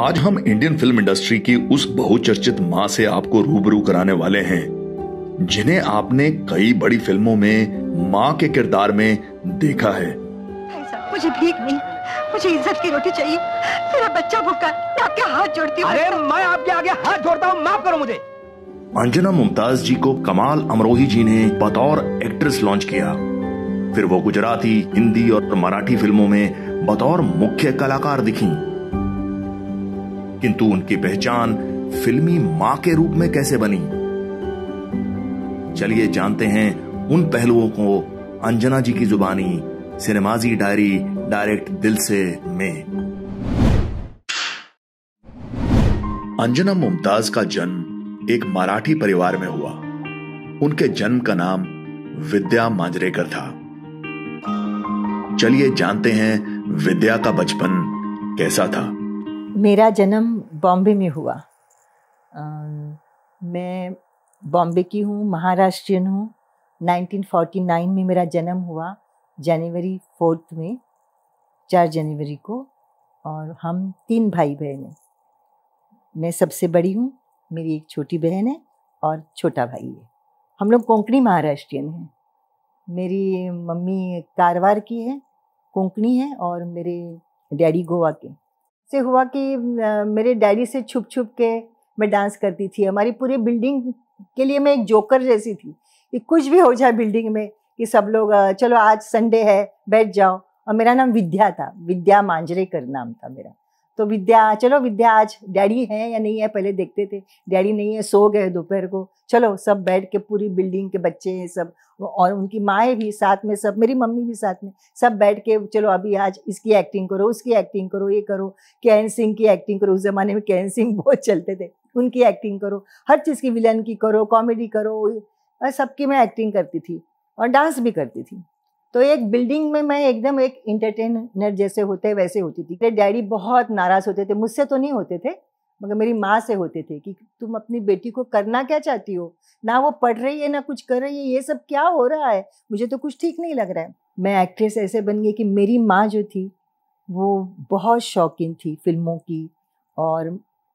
आज हम Indian film industry की उस बहुचर्चित मां से आपको रूबरू कराने वाले हैं जिन्हें आपने कई बड़ी फिल्मों में मां के किरदार में देखा है मुझे भीख नहीं मुझे इज्जत की रोटी चाहिए मेरा बच्चा भूखा आपके हाथ जोड़ती हूँ अरे मैं आपके आगे हाथ जोड़ता हूँ माफ करो मुझे अंजना मुमताज जी को कमाल अमरोही जी ने बतौर एक्ट्रेस लॉन्च किया फिर वो गुजराती हिंदी और मराठी फिल्मों में बतौर मुख्य कलाकार दिखीं। किंतु उनकी पहचान फिल्मी मां के रूप में कैसे बनी चलिए जानते हैं उन पहलुओं को अंजना जी की जुबानी सिनेमाजी डायरी डायरेक्ट दिल से में अंजना मुमताज का जन्म एक मराठी परिवार में हुआ उनके जन्म का नाम विद्या मांजरेकर था चलिए जानते हैं विद्या का बचपन कैसा था मेरा जन्म बॉम्बे में हुआ आ, मैं बॉम्बे की हूँ महाराष्ट्रियन हूँ 1949 में मेरा जन्म हुआ जनवरी फोर्थ में चार जनवरी को और हम तीन भाई बहन हैं मैं सबसे बड़ी हूँ मेरी एक छोटी बहन है और छोटा भाई है हम लोग कोंकणी महाराष्ट्रियन हैं मेरी मम्मी कारवार की है कोंकणी है और मेरे डैडी गोवा के से हुआ कि मेरे डैडी से छुप छुप के मैं डांस करती थी हमारी पूरी बिल्डिंग के लिए मैं एक जोकर जैसी थी कि कुछ भी हो जाए बिल्डिंग में कि सब लोग चलो आज संडे है बैठ जाओ और मेरा नाम विद्या था विद्या मांजरेकर नाम था मेरा तो विद्या चलो विद्या आज डैडी है या नहीं है पहले देखते थे डैडी नहीं है सो गए दोपहर को चलो सब बैठ के पूरी बिल्डिंग के बच्चे हैं सब और उनकी माएँ भी साथ में सब मेरी मम्मी भी साथ में सब बैठ के चलो अभी आज इसकी एक्टिंग करो उसकी एक्टिंग करो ये करो कैन सिंह की एक्टिंग करो उस ज़माने में कैन सिंह बहुत चलते थे उनकी एक्टिंग करो हर चीज़ की विलन की करो कॉमेडी करो सबकी मैं एक्टिंग करती थी और डांस भी करती थी तो एक बिल्डिंग में मैं एकदम एक इंटरटेनर जैसे होते वैसे होती थी मेरे डैडी बहुत नाराज़ होते थे मुझसे तो नहीं होते थे मगर मेरी माँ से होते थे कि तुम अपनी बेटी को करना क्या चाहती हो ना वो पढ़ रही है ना कुछ कर रही है ये सब क्या हो रहा है मुझे तो कुछ ठीक नहीं लग रहा है मैं एक्ट्रेस ऐसे बन गई कि मेरी माँ जो थी वो बहुत शौकीन थी फिल्मों की और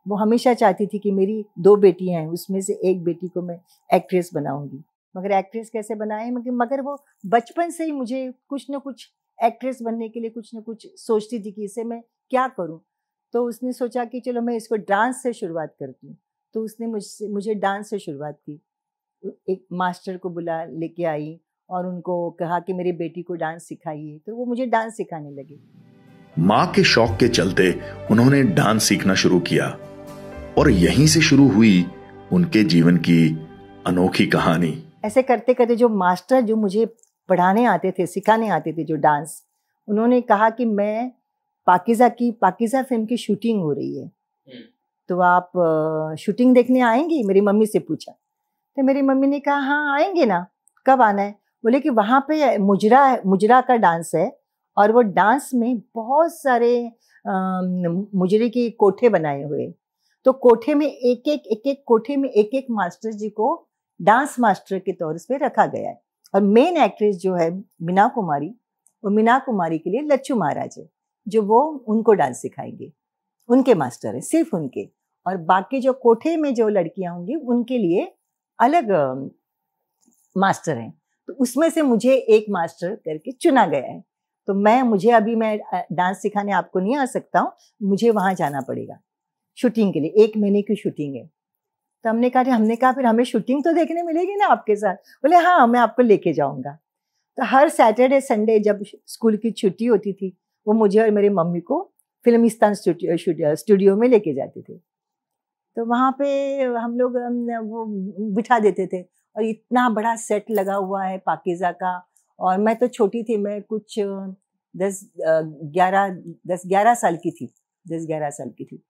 वो हमेशा चाहती थी कि मेरी दो बेटियाँ हैं उसमें से एक बेटी को मैं एक्ट्रेस बनाऊंगी मगर एक्ट्रेस कैसे बनाए मगर मगर वो बचपन से ही मुझे कुछ ना कुछ एक्ट्रेस बनने के लिए कुछ ना कुछ सोचती थी कि इसे मैं क्या करूं तो उसने सोचा कि चलो मैं इसको डांस से शुरुआत करती हूँ तो उसने मुझसे मुझे डांस से शुरुआत की एक मास्टर को बुला लेके आई और उनको कहा कि मेरी बेटी को डांस सिखाइए तो वो मुझे डांस सिखाने लगे माँ के शौक के चलते उन्होंने डांस सीखना शुरू किया और यहीं से शुरू हुई उनके जीवन की अनोखी कहानी ऐसे करते करते जो मास्टर जो मुझे पढ़ाने आते थे सिखाने आते थे जो डांस उन्होंने कहा कि मैं पाकिजा की पाकिजा फिल्म की शूटिंग हो रही है हम्म। तो आप शूटिंग देखने आएंगी मेरी मम्मी से पूछा तो मेरी मम्मी ने कहा हाँ आएंगे ना कब आना है बोले कि वहाँ पे मुजरा मुजरा का डांस है और वो डांस में बहुत सारे मुजरे के कोठे बनाए हुए तो कोठे में एक एक एक एक कोठे में एक एक मास्टर जी को डांस मास्टर के तौर पे रखा गया है और मेन एक्ट्रेस जो है मीना कुमारी वो मीना कुमारी के लिए लच्छू महाराज है जो वो उनको डांस सिखाएंगे उनके मास्टर हैं सिर्फ उनके और बाकी जो कोठे में जो लड़कियां होंगी उनके लिए अलग मास्टर हैं तो उसमें से मुझे एक मास्टर करके चुना गया है तो मैं मुझे अभी मैं डांस सिखाने आपको नहीं आ सकता हूँ मुझे वहाँ जाना पड़ेगा शूटिंग के लिए एक महीने की शूटिंग है तो हमने कहा हमने कहा फिर हमें शूटिंग तो देखने मिलेगी ना आपके साथ बोले हाँ मैं आपको लेके जाऊँगा तो हर सैटरडे संडे जब स्कूल की छुट्टी होती थी वो मुझे और मेरी मम्मी को फिल्मिस्तान स्टूडियो स्टूडियो में लेके जाते थे तो वहाँ पे हम लोग वो बिठा देते थे और इतना बड़ा सेट लगा हुआ है पाकिज़ा का और मैं तो छोटी थी मैं कुछ दस ग्यारह दस ग्यारह साल की थी दस ग्यारह साल की थी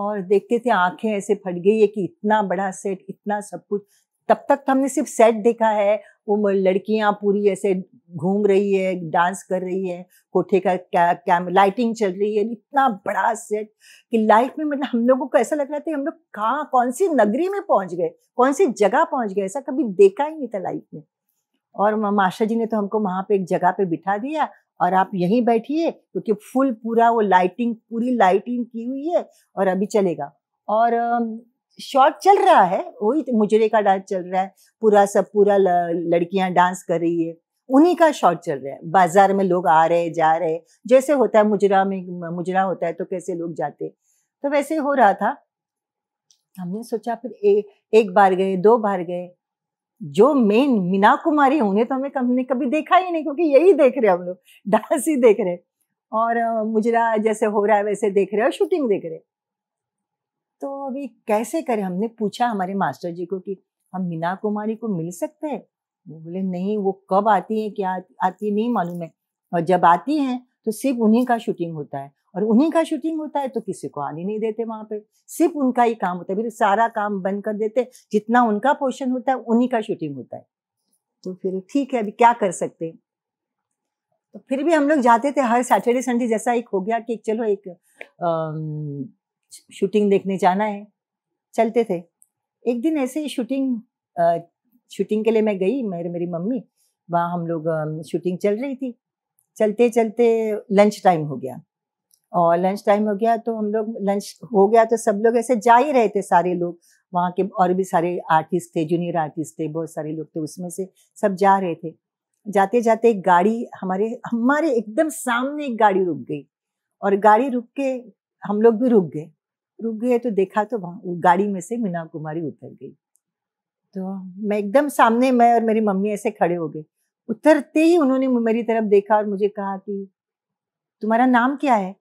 और देखते थे आंखें ऐसे फट गई है कि इतना बड़ा सेट इतना सब कुछ तब तक तो हमने सिर्फ सेट देखा है वो लड़कियां पूरी ऐसे घूम रही है डांस कर रही है कोठे का क्या क्या लाइटिंग चल रही है इतना बड़ा सेट कि लाइफ में मतलब हम लोगों को ऐसा लग रहा था हम लोग कहाँ कौन सी नगरी में पहुंच गए कौन सी जगह पहुंच गए ऐसा कभी देखा ही नहीं था लाइफ में और माशा जी ने तो हमको वहां पे एक जगह पे बिठा दिया और आप यहीं बैठिए क्योंकि फुल पूरा वो लाइटिंग पूरी लाइटिंग की हुई है और अभी चलेगा और शॉर्ट चल रहा है वही तो मुजरे का डांस चल रहा है पूरा सब पूरा लड़कियां डांस कर रही है उन्हीं का शॉर्ट चल रहा है बाजार में लोग आ रहे जा रहे जैसे होता है मुजरा में मुजरा होता है तो कैसे लोग जाते तो वैसे हो रहा था हमने सोचा फिर ए, एक बार गए दो बार गए जो मेन मीना कुमारी उन्हें तो हमें हमने कभी देखा ही नहीं क्योंकि यही देख रहे हम लोग डांस ही देख रहे और मुजरा जैसे हो रहा है वैसे देख रहे और शूटिंग देख रहे तो अभी कैसे करें हमने पूछा हमारे मास्टर जी को कि हम मीना कुमारी को मिल सकते हैं वो बोले नहीं वो कब आती है क्या आती है नहीं मालूम है और जब आती हैं तो सिर्फ उन्हीं का शूटिंग होता है और उन्हीं का शूटिंग होता है तो किसी को आने नहीं देते वहाँ पे सिर्फ उनका ही काम होता है फिर सारा काम बंद कर देते जितना उनका पोर्शन होता है उन्हीं का शूटिंग होता है तो फिर ठीक है अभी क्या कर सकते हैं तो फिर भी हम लोग जाते थे हर सैटरडे संडे जैसा एक हो गया कि चलो एक शूटिंग देखने जाना है चलते थे एक दिन ऐसे ही शूटिंग शूटिंग के लिए मैं गई मेरे मेरी मम्मी वहाँ हम लोग शूटिंग चल रही थी चलते चलते लंच टाइम हो गया और लंच टाइम हो गया तो हम लोग लंच हो गया तो सब लोग ऐसे जा ही रहे थे सारे लोग वहाँ के और भी सारे आर्टिस्ट थे जूनियर आर्टिस्ट थे बहुत सारे लोग थे उसमें से सब जा रहे थे जाते जाते एक गाड़ी हमारे हमारे एकदम सामने एक गाड़ी रुक गई और गाड़ी रुक के हम लोग भी रुक गए रुक गए तो देखा तो वहाँ गाड़ी में से मीना कुमारी उतर गई तो मैं एकदम सामने मैं और मेरी मम्मी ऐसे खड़े हो गए उतरते ही उन्होंने मेरी तरफ देखा और मुझे कहा कि तुम्हारा नाम क्या है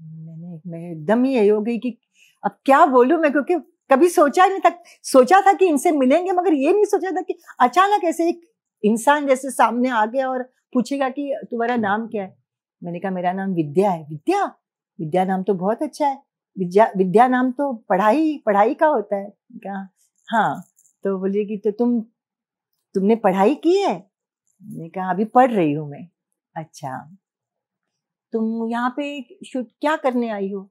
मैंने मैं एकदम ही यही हो गई कि अब क्या बोलू मैं क्योंकि कभी सोचा ही नहीं था सोचा था कि इनसे मिलेंगे मगर ये नहीं सोचा था कि अचानक ऐसे एक इंसान जैसे सामने आ गया और पूछेगा कि तुम्हारा नाम क्या है मैंने कहा मेरा नाम विद्या है विद्या विद्या नाम तो बहुत अच्छा है विद्या विद्या नाम तो पढ़ाई पढ़ाई का होता है क्या हाँ तो बोलिए कि तो तुम तुमने पढ़ाई की है मैंने कहा अभी पढ़ रही हूँ मैं अच्छा तुम यहाँ पे शूट क्या करने आई हो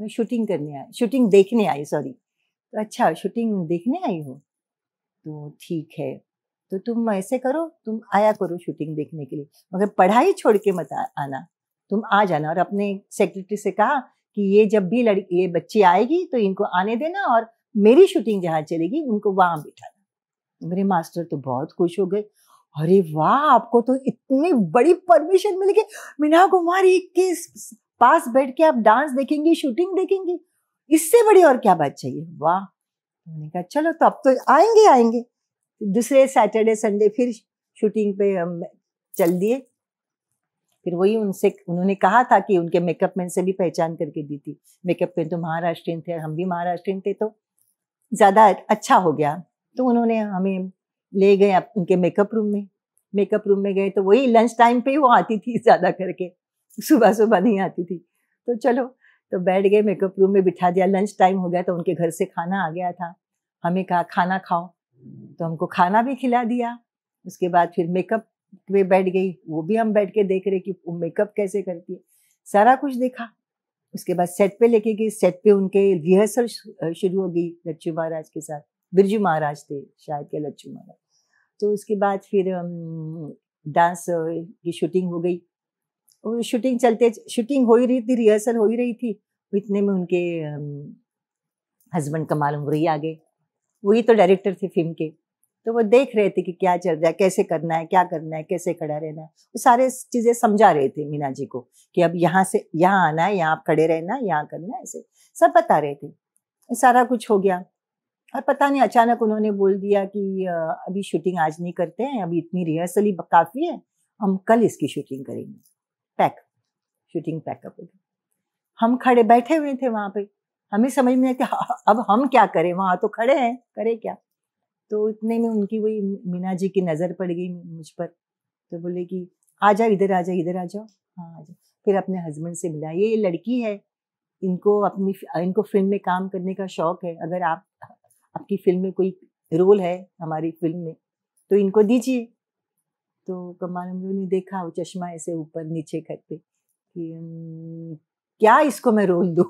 मैं शूटिंग करने आई शूटिंग देखने आई सॉरी तो अच्छा शूटिंग देखने आई हो तो ठीक है तो तुम ऐसे करो तुम आया करो शूटिंग देखने के लिए मगर पढ़ाई छोड़ के मत आना तुम आ जाना और अपने सेक्रेटरी से कहा कि ये जब भी लड़की ये बच्ची आएगी तो इनको आने देना और मेरी शूटिंग जहाँ चलेगी उनको वहाँ बिठाना मेरे मास्टर तो बहुत खुश हो गए अरे वाह आपको तो इतनी बड़ी परमिशन मिल गई मीना कुमारी के पास बैठ के आप डांस देखेंगी शूटिंग देखेंगी इससे बड़ी और क्या बात चाहिए वाह मैंने कहा चलो तो अब तो आएंगे आएंगे दूसरे सैटरडे संडे फिर शूटिंग पे हम चल दिए फिर वही उनसे उन्होंने कहा था कि उनके मेकअप मैन से भी पहचान करके दी थी मेकअप मैन तो महाराष्ट्रियन थे हम भी महाराष्ट्रियन थे तो ज़्यादा अच्छा हो गया तो उन्होंने हमें ले गए उनके मेकअप रूम में मेकअप रूम में गए तो वही लंच टाइम पे वो आती थी ज़्यादा करके सुबह सुबह नहीं आती थी तो चलो तो बैठ गए मेकअप रूम में बिठा दिया लंच टाइम हो गया तो उनके घर से खाना आ गया था हमें कहा खाना खाओ तो हमको खाना भी खिला दिया उसके बाद फिर मेकअप में बैठ गई वो भी हम बैठ के देख रहे कि वो मेकअप कैसे करती है सारा कुछ देखा उसके बाद सेट पे लेके गई सेट पे उनके रिहर्सल शुरू हो गई लच्छू महाराज के साथ बिरजू महाराज थे शायद के लच्छू महाराज तो उसके बाद फिर डांस की शूटिंग हो गई शूटिंग चलते शूटिंग हो ही रही थी रिहर्सल हो ही रही थी इतने में उनके हस्बैंड कमाल उमरी आ गए वही तो डायरेक्टर थे फिल्म के तो वो देख रहे थे कि क्या चल रहा है कैसे करना है क्या करना है कैसे खड़ा रहना है वो सारे चीज़ें समझा रहे थे मीना जी को कि अब यहाँ से यहाँ आना है यहाँ खड़े रहना है यहाँ करना है ऐसे सब बता रहे थे सारा कुछ हो गया और पता नहीं अचानक उन्होंने बोल दिया कि अभी शूटिंग आज नहीं करते हैं अभी इतनी रिहर्सल ही काफ़ी है हम कल इसकी शूटिंग करेंगे पैक शूटिंग पैकअप होगी हम खड़े बैठे हुए थे वहाँ पे हमें समझ में आया कि हाँ, अब हम क्या करें वहाँ तो खड़े हैं करें क्या तो इतने में उनकी वही मीना जी की नज़र पड़ गई मुझ पर तो बोले कि आ जाओ इधर आ जाओ इधर आ जाओ हाँ आ जाओ फिर अपने हस्बैंड से मिला ये लड़की है इनको अपनी इनको फिल्म में काम करने का शौक है अगर आप आपकी फिल्म में कोई रोल है हमारी फिल्म में तो इनको दीजिए तो कमाल हम ने देखा वो चश्मा ऐसे ऊपर नीचे करते कि क्या इसको मैं रोल दूँ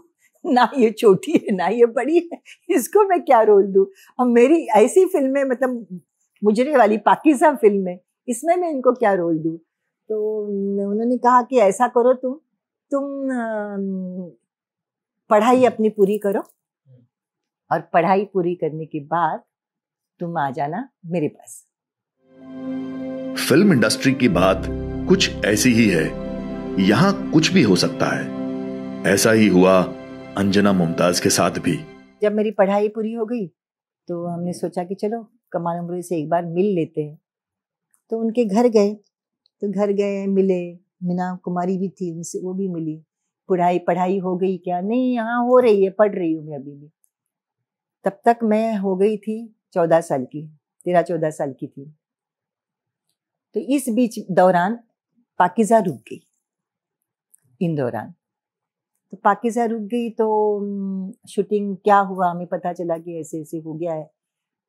ना ये छोटी है ना ये बड़ी है इसको मैं क्या रोल दूँ और मेरी ऐसी फिल्में मतलब मुजरे वाली पाकिस्तान फिल्म है इसमें मैं इनको क्या रोल दूँ तो उन्होंने कहा कि ऐसा करो तुम तुम पढ़ाई अपनी पूरी करो और पढ़ाई पूरी करने के बाद तुम आ जाना मेरे पास फिल्म इंडस्ट्री की बात कुछ ऐसी ही है यहाँ कुछ भी हो सकता है ऐसा ही हुआ अंजना मुमताज के साथ भी जब मेरी पढ़ाई पूरी हो गई तो हमने सोचा कि चलो कमाल उम्र से एक बार मिल लेते हैं तो उनके घर गए तो घर गए मिले मीना कुमारी भी थी उनसे वो भी मिली पढ़ाई पढ़ाई हो गई क्या नहीं यहाँ हो रही है पढ़ रही हूँ मैं अभी भी तब तक मैं हो गई थी चौदह साल की तेरह चौदह साल की थी तो इस बीच दौरान पाकिजा रुक गई इन दौरान तो पाकिजा रुक गई तो शूटिंग क्या हुआ हमें पता चला कि ऐसे ऐसे हो गया है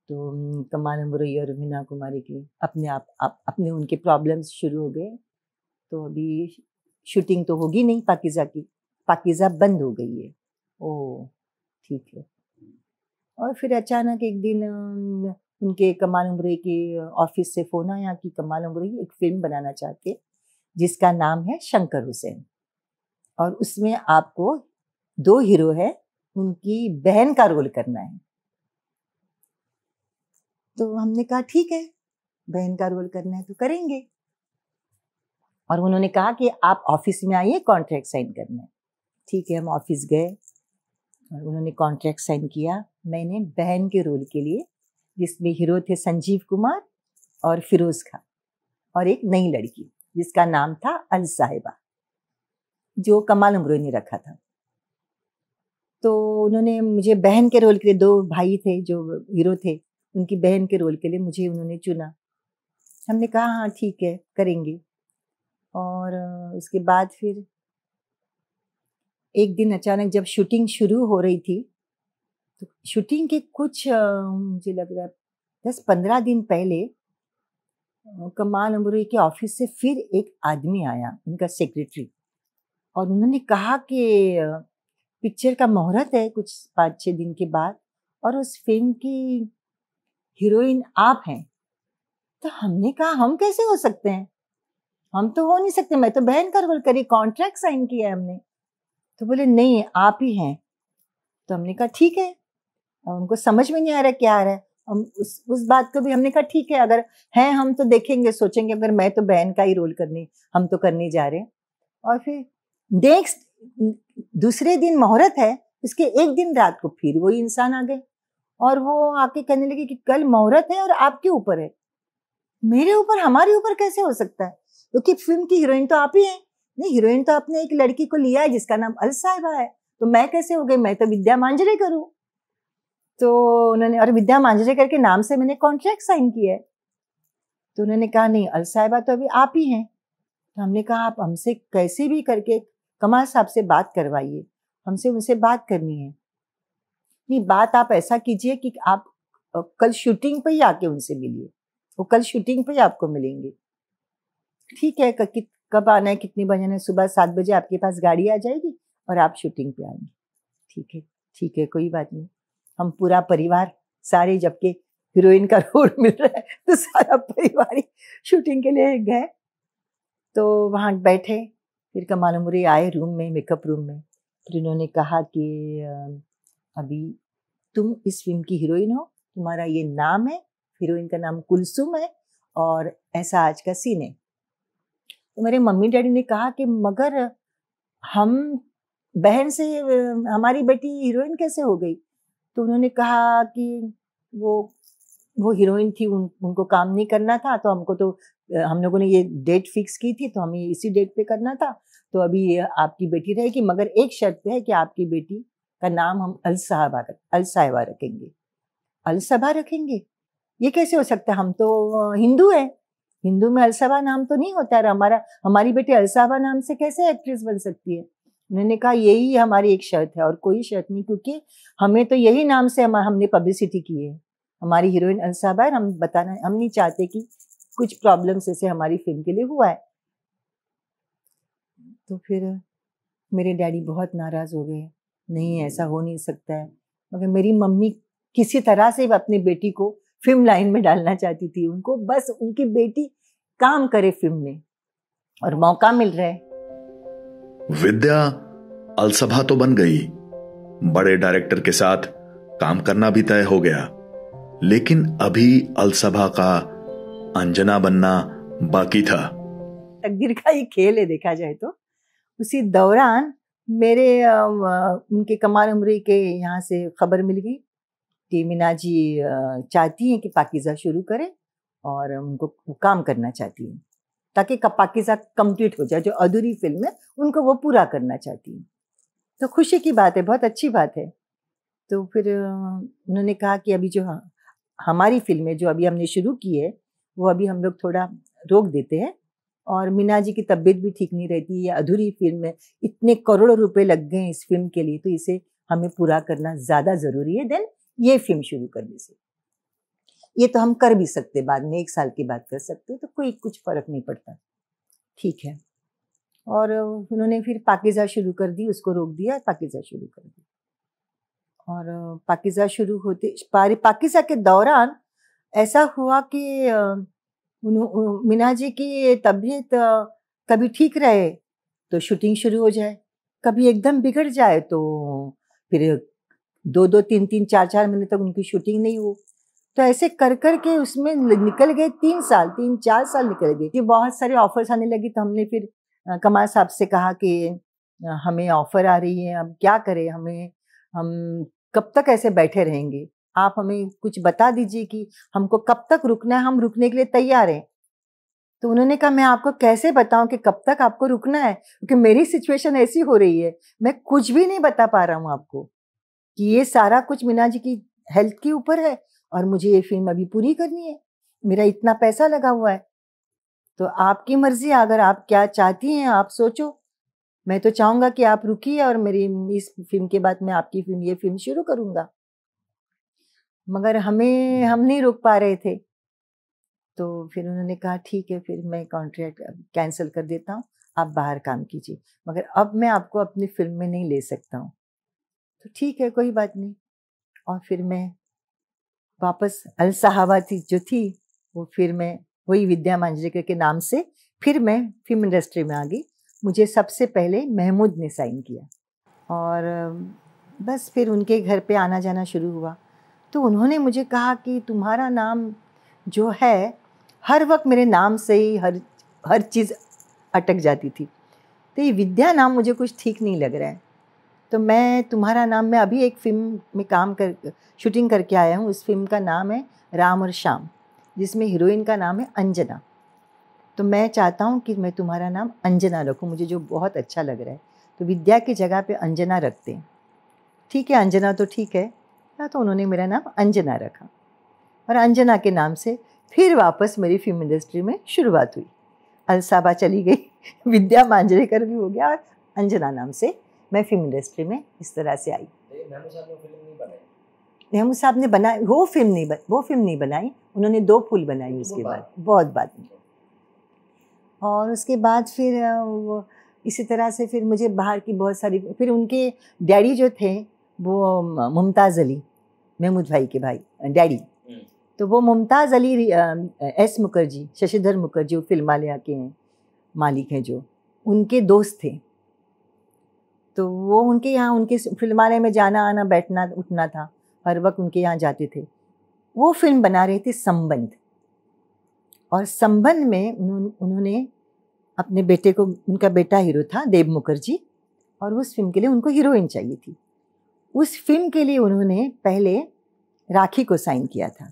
तो कमाल अमरोई और मीना कुमारी की अपने आप, आप अपने उनके प्रॉब्लम्स शुरू हो गए तो अभी शूटिंग तो होगी नहीं पाकिजा की पाकिजा बंद हो गई है ओ ठीक है और फिर अचानक एक दिन उनके कमाल उमरे के ऑफिस से फ़ोन आया कि कमाल उमरे एक फ़िल्म बनाना चाहते जिसका नाम है शंकर हुसैन और उसमें आपको दो हीरो है उनकी बहन का रोल करना है तो हमने कहा ठीक है बहन का रोल करना है तो करेंगे और उन्होंने कहा कि आप ऑफिस में आइए कॉन्ट्रैक्ट साइन करना है ठीक है हम ऑफिस गए और उन्होंने कॉन्ट्रैक्ट साइन किया मैंने बहन के रोल के लिए जिसमें हीरो थे संजीव कुमार और फिरोज खान और एक नई लड़की जिसका नाम था अल साहिबा जो कमाल अमरोई ने रखा था तो उन्होंने मुझे बहन के रोल के लिए दो भाई थे जो हीरो थे उनकी बहन के रोल के लिए मुझे उन्होंने चुना हमने कहा हाँ ठीक है करेंगे और उसके बाद फिर एक दिन अचानक जब शूटिंग शुरू हो रही थी तो शूटिंग के कुछ मुझे लग रहा है दस पंद्रह दिन पहले कमाल अमरुई के ऑफिस से फिर एक आदमी आया उनका सेक्रेटरी और उन्होंने कहा कि पिक्चर का मुहूर्त है कुछ पाँच छः दिन के बाद और उस फिल्म की हीरोइन आप हैं तो हमने कहा हम कैसे हो सकते हैं हम तो हो नहीं सकते मैं तो बहन का रोल करी कॉन्ट्रैक्ट साइन किया है हमने तो बोले नहीं आप ही हैं तो हमने कहा ठीक है उनको समझ में नहीं आ रहा क्या आ रहा है हम उस उस बात को भी हमने कहा ठीक है अगर हैं हम तो देखेंगे सोचेंगे अगर मैं तो बहन का ही रोल करने हम तो करने जा रहे हैं और फिर नेक्स्ट दूसरे दिन मुहूर्त है उसके एक दिन रात को फिर वही इंसान आ गए और वो आके कहने लगे कि कल मुहूर्त है और आपके ऊपर है मेरे ऊपर हमारे ऊपर कैसे हो सकता है क्योंकि तो फिल्म की हीरोइन तो आप ही हैं नहीं हीरोइन तो आपने एक लड़की को लिया है जिसका नाम अल साहिबा है तो मैं कैसे हो गई मैं तो विद्या मांजरे करूँ तो उन्होंने और विद्या मांजरे करके नाम से मैंने कॉन्ट्रैक्ट साइन किया है तो उन्होंने कहा नहीं अल साहिबा तो अभी आप ही हैं तो हमने कहा आप हमसे कैसे भी करके कमाल साहब से बात करवाइए हमसे उनसे बात करनी है नहीं बात आप ऐसा कीजिए कि आप कल शूटिंग पर ही आके उनसे मिलिए वो कल शूटिंग पर ही आपको मिलेंगे ठीक है कि, कब आना है कितने बजे है सुबह सात बजे आपके पास गाड़ी आ जाएगी और आप शूटिंग पे आएंगे ठीक है ठीक है कोई बात नहीं हम पूरा परिवार सारे जबकि हीरोइन का रोल मिल रहा है तो सारा परिवार ही शूटिंग के लिए गए तो वहाँ बैठे फिर कमाल उमरे आए रूम में मेकअप रूम में फिर उन्होंने कहा कि अभी तुम इस फिल्म की हीरोइन हो तुम्हारा ये नाम है हीरोइन का नाम कुलसुम है और ऐसा आज का सीन है तो मेरे मम्मी डैडी ने कहा कि मगर हम बहन से हमारी बेटी हीरोइन कैसे हो गई तो उन्होंने कहा कि वो वो हीरोइन थी उन, उनको काम नहीं करना था तो हमको तो हम लोगों ने ये डेट फिक्स की थी तो हमें इसी डेट पे करना था तो अभी आपकी बेटी रहेगी मगर एक शर्त है कि आपकी बेटी का नाम हम अलसाबा रख अलसाबा रखेंगे अलसभा रखेंगे ये कैसे हो सकता है हम तो हिंदू हैं हिंदू में अलसभा नाम तो नहीं होता है हमारा हमारी बेटी अलसाबा नाम से कैसे एक्ट्रेस बन सकती है उन्होंने कहा यही हमारी एक शर्त है और कोई शर्त नहीं क्योंकि हमें तो यही नाम से हम, हमने पब्लिसिटी की है हमारी हीरोइन अलसाबा हम बताना हम नहीं चाहते कि कुछ प्रॉब्लम्स ऐसे हमारी फिल्म के लिए हुआ है तो फिर मेरे डैडी बहुत नाराज़ हो गए नहीं ऐसा हो नहीं सकता है मगर मेरी मम्मी किसी तरह से अपनी बेटी को फिल्म लाइन में डालना चाहती थी उनको बस उनकी बेटी काम करे फिल्म में और मौका मिल रहा है विद्या अलसभा तो बन गई बड़े डायरेक्टर के साथ काम करना भी तय हो गया लेकिन अभी अलसभा का अंजना बनना बाकी था तकदीर का ये खेल है देखा जाए तो उसी दौरान मेरे उनके कमाल उमरी के यहाँ से खबर मिल गई कि मीना जी चाहती हैं कि पाकिज़ा शुरू करें और उनको काम करना चाहती हैं ताकि पाकिज़ा कंप्लीट हो जाए जो अधूरी फिल्म है उनको वो पूरा करना चाहती हैं तो खुशी की बात है बहुत अच्छी बात है तो फिर उन्होंने कहा कि अभी जो हमारी फिल्में जो अभी हमने शुरू की है वो अभी हम लोग थोड़ा रोक देते हैं और मीना जी की तबीयत भी ठीक नहीं रहती ये अधूरी फिल्म है इतने करोड़ों रुपए लग गए इस फिल्म के लिए तो इसे हमें पूरा करना ज़्यादा ज़रूरी है देन ये फिल्म शुरू करने से ये तो हम कर भी सकते बाद में एक साल की बात कर सकते तो कोई कुछ फ़र्क नहीं पड़ता ठीक है और उन्होंने फिर पाकिज़ा शुरू कर दी उसको रोक दिया पाकिज़ा शुरू कर दी और पाकिज़ा शुरू होते पाकिज़ा के दौरान ऐसा हुआ कि उन्होंने मीना जी की तबीयत कभी ठीक रहे तो शूटिंग शुरू हो जाए कभी एकदम बिगड़ जाए तो फिर दो दो तीन तीन चार चार महीने तक उनकी शूटिंग नहीं हो तो ऐसे कर कर के उसमें निकल गए तीन साल तीन चार साल निकल गए कि बहुत सारे ऑफर्स आने लगे तो हमने फिर कमाल साहब से कहा कि हमें ऑफर आ रही है हम क्या करें हमें हम कब तक ऐसे बैठे रहेंगे आप हमें कुछ बता दीजिए कि हमको कब तक रुकना है हम रुकने के लिए तैयार हैं तो उन्होंने कहा मैं आपको कैसे बताऊं कि कब तक आपको रुकना है क्योंकि मेरी सिचुएशन ऐसी हो रही है मैं कुछ भी नहीं बता पा रहा हूँ आपको कि ये सारा कुछ मीना जी की हेल्थ के ऊपर है और मुझे ये फिल्म अभी पूरी करनी है मेरा इतना पैसा लगा हुआ है तो आपकी मर्जी अगर आप क्या चाहती हैं आप सोचो मैं तो चाहूँगा कि आप रुकी और मेरी इस फिल्म के बाद मैं आपकी फिल्म ये फिल्म शुरू करूँगा मगर हमें हम्म। हम नहीं रोक पा रहे थे तो फिर उन्होंने कहा ठीक है फिर मैं कॉन्ट्रैक्ट कैंसिल कर देता हूँ आप बाहर काम कीजिए मगर अब मैं आपको अपनी फिल्म में नहीं ले सकता हूँ तो ठीक है कोई बात नहीं और फिर मैं वापस अल थी जो थी वो फिर मैं वही विद्या मांजरेकर के नाम से फिर मैं फिल्म इंडस्ट्री में आ गई मुझे सबसे पहले महमूद ने साइन किया और बस फिर उनके घर पे आना जाना शुरू हुआ तो उन्होंने मुझे कहा कि तुम्हारा नाम जो है हर वक्त मेरे नाम से ही हर हर चीज़ अटक जाती थी तो ये विद्या नाम मुझे कुछ ठीक नहीं लग रहा है तो मैं तुम्हारा नाम मैं अभी एक फ़िल्म में काम कर शूटिंग करके आया हूँ उस फिल्म का नाम है राम और श्याम जिसमें हीरोइन का नाम है अंजना तो मैं चाहता हूँ कि मैं तुम्हारा नाम अंजना रखूँ मुझे जो बहुत अच्छा लग रहा है तो विद्या की जगह पे अंजना रखते हैं ठीक है अंजना तो ठीक है था हाँ, तो उन्होंने मेरा नाम अंजना रखा और अंजना के नाम से फिर वापस मेरी फिल्म इंडस्ट्री में शुरुआत हुई अलसाबा चली गई विद्या मांजरेकर भी हो गया और अंजना नाम से मैं फिल्म इंडस्ट्री में इस तरह से आई नेहमू साहब ने बनाई वो फिल्म नहीं बन, वो फिल्म नहीं बनाई उन्होंने दो फूल बनाई उसके बाद बहुत बाद में और उसके बाद फिर वो इसी तरह से फिर मुझे बाहर की बहुत सारी फिर उनके डैडी जो थे वो मुमताज़ अली महमूद भाई के भाई अं, डैडी हम्म। तो वो मुमताज़ अली अं, एस मुखर्जी शशिधर मुखर्जी वो फिल्मालिया के हैं मालिक हैं जो उनके दोस्त थे तो वो उनके यहाँ उनके फिल्मालय में जाना आना बैठना उठना था हर वक्त उनके यहाँ जाते थे वो फिल्म बना रहे थे संबंध और संबंध में उन्होंने उन्होंने अपने बेटे को उनका बेटा हीरो था देव मुखर्जी और उस फिल्म के लिए उनको हीरोइन चाहिए थी उस फिल्म के लिए उन्होंने पहले राखी को साइन किया था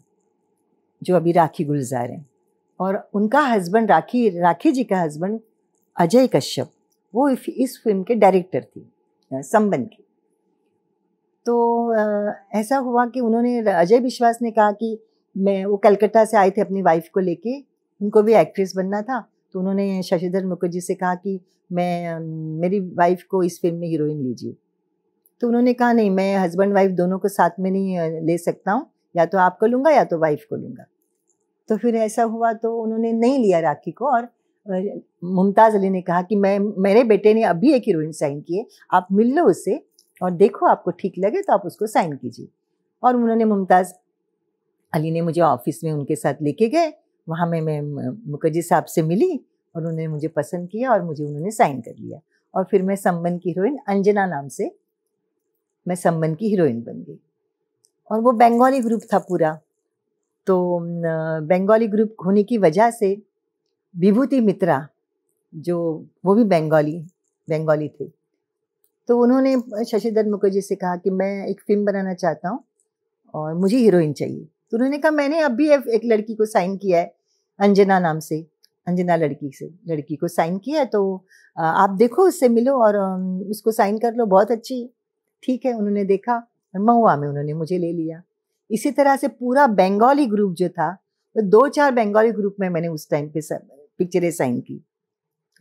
जो अभी राखी गुलजार हैं और उनका हस्बैंड राखी राखी जी का हस्बैंड अजय कश्यप वो इस फिल्म के डायरेक्टर थी संबंध की तो ऐसा हुआ कि उन्होंने अजय विश्वास ने कहा कि मैं वो कलकत्ता से आए थे अपनी वाइफ को लेके उनको भी एक्ट्रेस बनना था तो उन्होंने शशिधर मुखर्जी से कहा कि मैं मेरी वाइफ को इस फिल्म में हीरोइन लीजिए तो उन्होंने कहा नहीं मैं हस्बैंड वाइफ दोनों को साथ में नहीं ले सकता हूँ या तो आपको लूँगा या तो वाइफ को लूँगा तो फिर ऐसा हुआ तो उन्होंने नहीं लिया राखी को और मुमताज़ अली ने कहा कि मैं मेरे बेटे ने अभी एक हीरोइन साइन किए आप मिल लो उससे और देखो आपको ठीक लगे तो आप उसको साइन कीजिए और उन्होंने मुमताज़ अली ने मुझे ऑफिस में उनके साथ लेके गए वहाँ में मैं मुखर्जी साहब से मिली और उन्होंने मुझे पसंद किया और मुझे उन्होंने साइन कर लिया और फिर मैं संबंध की हीरोइन अंजना नाम से मैं सम्मन की हीरोइन बन गई और वो बंगाली ग्रुप था पूरा तो बंगाली ग्रुप होने की वजह से विभूति मित्रा जो वो भी बंगाली बंगाली थे तो उन्होंने शशिधर मुखर्जी से कहा कि मैं एक फ़िल्म बनाना चाहता हूँ और मुझे हीरोइन चाहिए तो उन्होंने कहा मैंने अभी एक लड़की को साइन किया है अंजना नाम से अंजना लड़की से लड़की को साइन किया है तो आप देखो उससे मिलो और उसको साइन कर लो बहुत अच्छी है ठीक है उन्होंने देखा और महुआ में उन्होंने मुझे ले लिया इसी तरह से पूरा बंगाली ग्रुप जो था तो दो चार बंगाली ग्रुप में मैंने उस टाइम पे सब पिक्चरें साइन की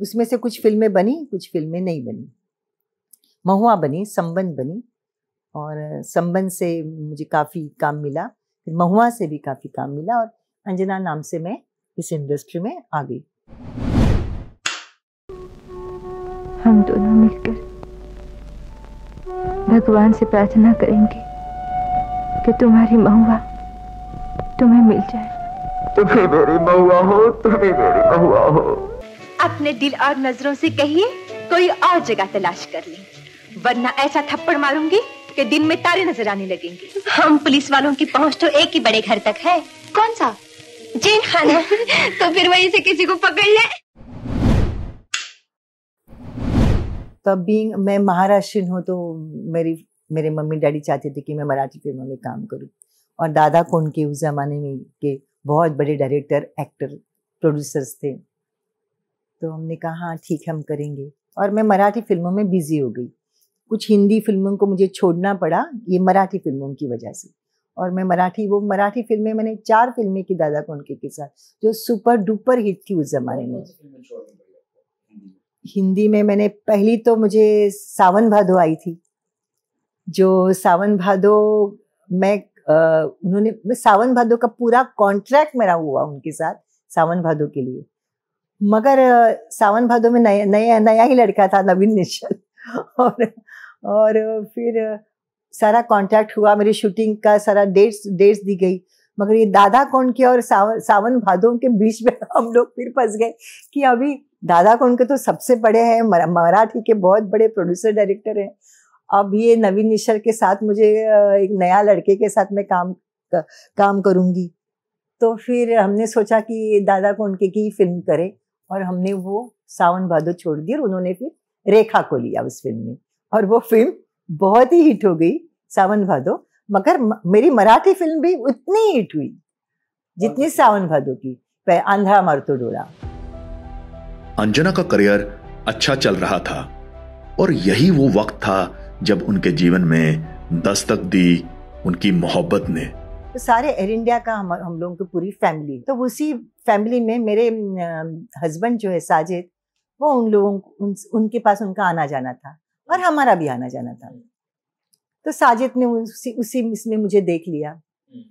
उसमें से कुछ फिल्में बनी कुछ फिल्में नहीं बनी महुआ बनी संबंध बनी और संबंध से मुझे काफ़ी काम मिला फिर महुआ से भी काफ़ी काम मिला और अंजना नाम से मैं इस इंडस्ट्री में आ गई हम दोनों मिलकर भगवान से प्रार्थना करेंगे कि तुम्हारी महुआ तुम्हें मिल जाए तुम्हें मेरी महुआ हो तुम्हें मेरी महुआ हो अपने दिल और नजरों से कहिए कोई और जगह तलाश कर ले वरना ऐसा थप्पड़ मारूंगी कि दिन में तारे नजर आने लगेंगे हम पुलिस वालों की पहुंच तो एक ही बड़े घर तक है कौन सा जेल खाना तो फिर वहीं से किसी को पकड़ ले तब बीइंग मैं महाराष्ट्र हूँ तो मेरी मेरे मम्मी डैडी चाहते थे कि मैं मराठी फिल्मों में काम करूँ और दादा कौन के उस जमाने में के बहुत बड़े डायरेक्टर एक्टर प्रोड्यूसर्स थे तो हमने कहा हाँ ठीक हम करेंगे और मैं मराठी फिल्मों में बिजी हो गई कुछ हिंदी फिल्मों को मुझे छोड़ना पड़ा ये मराठी फिल्मों की वजह से और मैं मराठी वो मराठी फिल्में मैंने चार फिल्में की दादा कौन के साथ जो सुपर डुपर हिट थी उस जमाने में हिंदी में मैंने पहली तो मुझे सावन भादो आई थी जो सावन भादो मैं उन्होंने सावन भादो का पूरा कॉन्ट्रैक्ट मेरा हुआ उनके साथ सावन भादो के लिए मगर सावन भादो में नया नया नया ही लड़का था नवीन निश्चल और और फिर सारा कॉन्ट्रैक्ट हुआ मेरी शूटिंग का सारा डेट्स डेट्स दी गई मगर ये दादा कौन के और सावन सावन भादों के बीच में हम लोग फिर फंस गए कि अभी दादा को उनके तो सबसे बड़े हैं मराठी के बहुत बड़े प्रोड्यूसर डायरेक्टर हैं अब ये नवीन निशर के साथ मुझे एक नया लड़के के साथ मैं काम काम करूँगी तो फिर हमने सोचा कि दादा को उनके की फिल्म करें और हमने वो सावन भादो छोड़ दी और उन्होंने फिर रेखा को लिया उस फिल्म में और वो फिल्म बहुत ही हिट हो गई सावन भादो मगर मेरी मराठी फिल्म भी उतनी हिट हुई जितनी सावन भादो की आंध्रा तो डोरा अंजना का करियर अच्छा चल रहा था और यही वो वक्त था जब उनके जीवन में दस्तक दी उनकी मोहब्बत ने तो सारे एयर इंडिया का हम हम लोगों की पूरी फैमिली तो उसी फैमिली में मेरे हस्बैंड जो है साजिद वो उन लोगों उन, उनके पास उनका आना जाना था और हमारा भी आना जाना था तो साजिद ने उसी उसी इसमें मुझे देख लिया हम्म।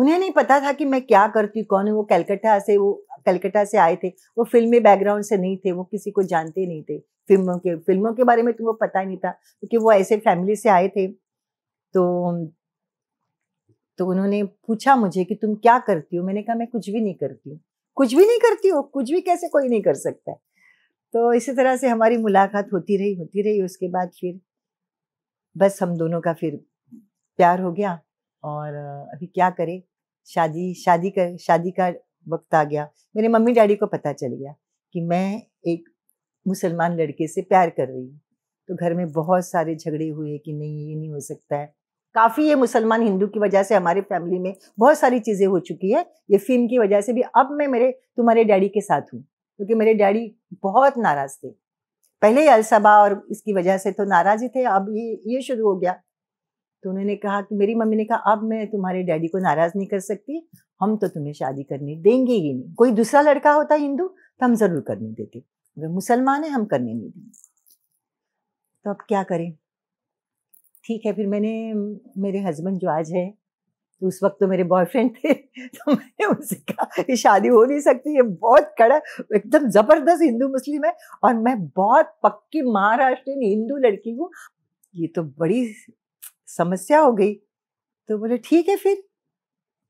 उन्हें नहीं पता था कि मैं क्या करती कौन है वो कैलकटा से वो कलकत्ता से आए थे वो फिल्मी बैकग्राउंड से नहीं थे वो किसी को जानते नहीं थे फिल्मों के फिल्मों के बारे में तुमको पता ही नहीं था क्योंकि वो ऐसे फैमिली से आए थे तो तो उन्होंने पूछा मुझे कि तुम क्या करती हो मैंने कहा मैं कुछ भी नहीं करती हूँ कुछ भी नहीं करती हो कुछ भी कैसे कोई नहीं कर सकता है तो इसी तरह से हमारी मुलाकात होती रही होती रही उसके बाद फिर बस हम दोनों का फिर प्यार हो गया और अभी क्या करें शादी शादी कर शादी का वक्त आ गया मेरे मम्मी डैडी को पता चल गया कि मैं एक मुसलमान लड़के से प्यार कर रही हूँ तो घर में बहुत सारे झगड़े हुए कि नहीं ये नहीं हो सकता है काफ़ी ये मुसलमान हिंदू की वजह से हमारे फैमिली में बहुत सारी चीज़ें हो चुकी है ये फिल्म की वजह से भी अब मैं मेरे तुम्हारे डैडी के साथ हूँ क्योंकि मेरे डैडी बहुत नाराज़ थे पहले ही अलसबा और इसकी वजह से तो नाराज़ ही थे अब ये ये शुरू हो गया तो उन्होंने कहा कि मेरी मम्मी ने कहा अब मैं तुम्हारे डैडी को नाराज़ नहीं कर सकती हम तो तुम्हें शादी करने देंगे ही नहीं कोई दूसरा लड़का होता हिंदू तो हम ज़रूर करने देते अगर मुसलमान है हम करने नहीं देंगे तो अब क्या करें ठीक है फिर मैंने मेरे हस्बैंड जो आज है तो उस वक्त तो मेरे बॉयफ्रेंड थे तो मैंने उनसे कहा कि शादी हो नहीं सकती ये बहुत कड़ा एकदम ज़बरदस्त हिंदू मुस्लिम है और मैं बहुत पक्की महाराष्ट्रीय हिंदू लड़की हूँ ये तो बड़ी समस्या हो गई तो बोले ठीक है फिर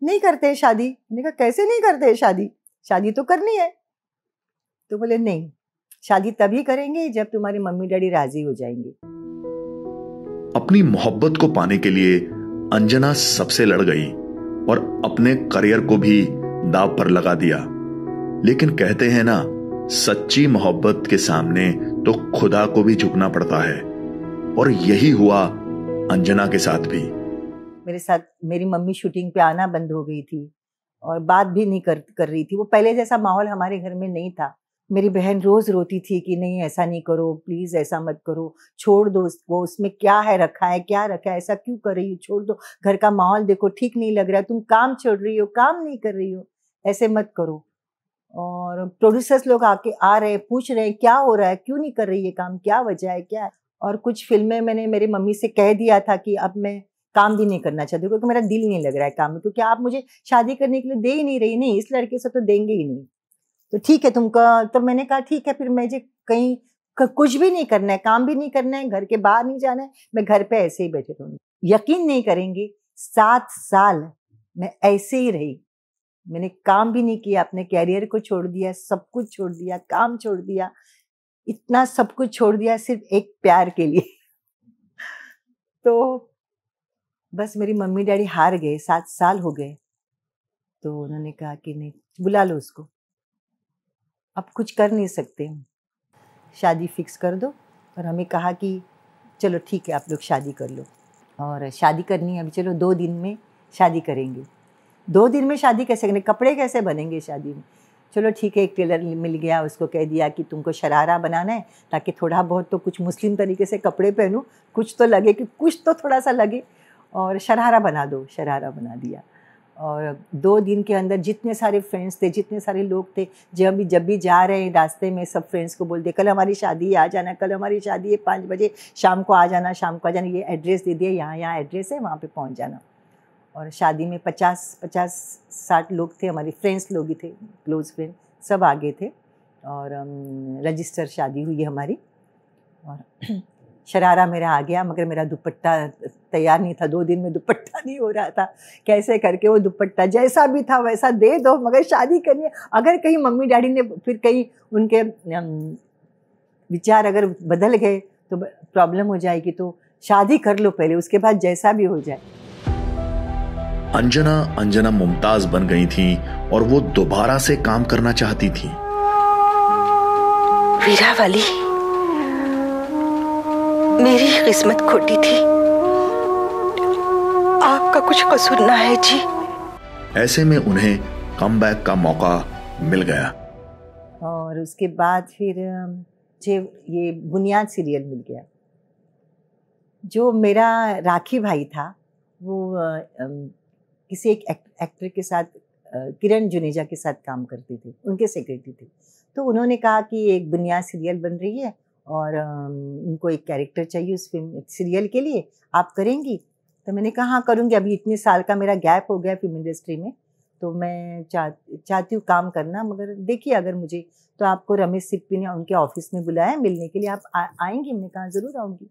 नहीं करते हैं शादी मैंने कहा कैसे नहीं करते हैं शादी शादी तो करनी है तो बोले नहीं शादी तभी करेंगे जब तुम्हारे मम्मी डैडी राजी हो जाएंगे अपनी मोहब्बत को पाने के लिए अंजना सबसे लड़ गई और अपने करियर को भी दाव पर लगा दिया लेकिन कहते हैं ना सच्ची मोहब्बत के सामने तो खुदा को भी झुकना पड़ता है और यही हुआ अंजना के साथ भी मेरे साथ मेरी मम्मी शूटिंग पे आना बंद हो गई थी और बात भी नहीं कर कर रही थी वो पहले जैसा माहौल हमारे घर में नहीं था मेरी बहन रोज रोती थी कि नहीं ऐसा नहीं करो प्लीज ऐसा मत करो छोड़ दो उसको उसमें क्या है रखा है क्या रखा है ऐसा क्यों कर रही हो छोड़ दो घर का माहौल देखो ठीक नहीं लग रहा है तुम काम छोड़ रही हो काम नहीं कर रही हो ऐसे मत करो और प्रोड्यूसर्स लोग आके आ रहे हैं पूछ रहे हैं क्या हो रहा है क्यों नहीं कर रही है काम क्या वजह है क्या है और कुछ फिल्में मैंने मेरे मम्मी से कह दिया था कि अब मैं काम भी नहीं करना चाहती क्योंकि मेरा दिल नहीं लग रहा है काम में क्योंकि आप मुझे शादी करने के लिए दे ही नहीं रही नहीं इस लड़के से तो देंगे ही नहीं तो ठीक है तुमका तो मैंने कहा ठीक है फिर मैं जो कहीं कुछ भी नहीं करना है काम भी नहीं करना है घर के बाहर नहीं जाना है मैं घर पे ऐसे ही बैठे रहूंगी यकीन नहीं करेंगी सात साल मैं ऐसे ही रही मैंने काम भी नहीं किया अपने कैरियर को छोड़ दिया सब कुछ छोड़ दिया काम छोड़ दिया इतना सब कुछ छोड़ दिया सिर्फ एक प्यार के लिए तो बस मेरी मम्मी डैडी हार गए सात साल हो गए तो उन्होंने कहा कि नहीं बुला लो उसको अब कुछ कर नहीं सकते शादी फिक्स कर दो और हमें कहा कि चलो ठीक है आप लोग शादी कर लो और शादी करनी है अभी चलो दो दिन में शादी करेंगे दो दिन में शादी कैसे करेंगे कपड़े कैसे बनेंगे शादी में चलो ठीक है एक टेलर मिल गया उसको कह दिया कि तुमको शरारा बनाना है ताकि थोड़ा बहुत तो कुछ मुस्लिम तरीके से कपड़े पहनूँ कुछ तो लगे कि कुछ तो थोड़ा सा लगे और शरारा बना दो शरारा बना दिया और दो दिन के अंदर जितने सारे फ्रेंड्स थे जितने सारे लोग थे जब भी जब भी जा रहे हैं रास्ते में सब फ्रेंड्स को बोल दिया कल हमारी शादी है आ जाना कल हमारी शादी है पाँच बजे शाम को आ जाना शाम को आ जाना ये एड्रेस दे दिया यहाँ यहाँ एड्रेस है वहाँ पे पहुँच जाना और शादी में पचास पचास साठ लोग थे हमारे फ्रेंड्स लोग ही थे क्लोज फ्रेंड सब आगे थे और रजिस्टर um, शादी हुई हमारी और शरारा मेरा आ गया मगर मेरा दुपट्टा तैयार नहीं था दो दिन में दुपट्टा नहीं हो रहा था कैसे करके वो दुपट्टा जैसा भी था वैसा दे दो मगर शादी करनी अगर कहीं मम्मी डैडी ने फिर कहीं उनके um, विचार अगर बदल गए तो प्रॉब्लम हो जाएगी तो शादी कर लो पहले उसके बाद जैसा भी हो जाए अंजना अंजना मुमताज बन गई थी और वो दोबारा से काम करना चाहती थी वीरा वाली मेरी किस्मत खोटी थी आपका कुछ कसूर ना है जी ऐसे में उन्हें कम का मौका मिल गया और उसके बाद फिर मुझे ये बुनियाद सीरियल मिल गया जो मेरा राखी भाई था वो किसी एक एक्टर के साथ किरण जुनेजा के साथ काम करती थी उनके सेक्रेटरी थी तो उन्होंने कहा कि एक बुनिया सीरियल बन रही है और उनको एक कैरेक्टर चाहिए उस फिल्म सीरियल के लिए आप करेंगी तो मैंने कहा हाँ करूँगी अभी इतने साल का मेरा गैप हो गया फिल्म इंडस्ट्री में तो मैं चाह चाहती हूँ काम करना मगर देखिए अगर मुझे तो आपको रमेश सिप्पी ने उनके ऑफिस में बुलाया मिलने के लिए आप आ, आएंगी मैंने कहा ज़रूर आऊँगी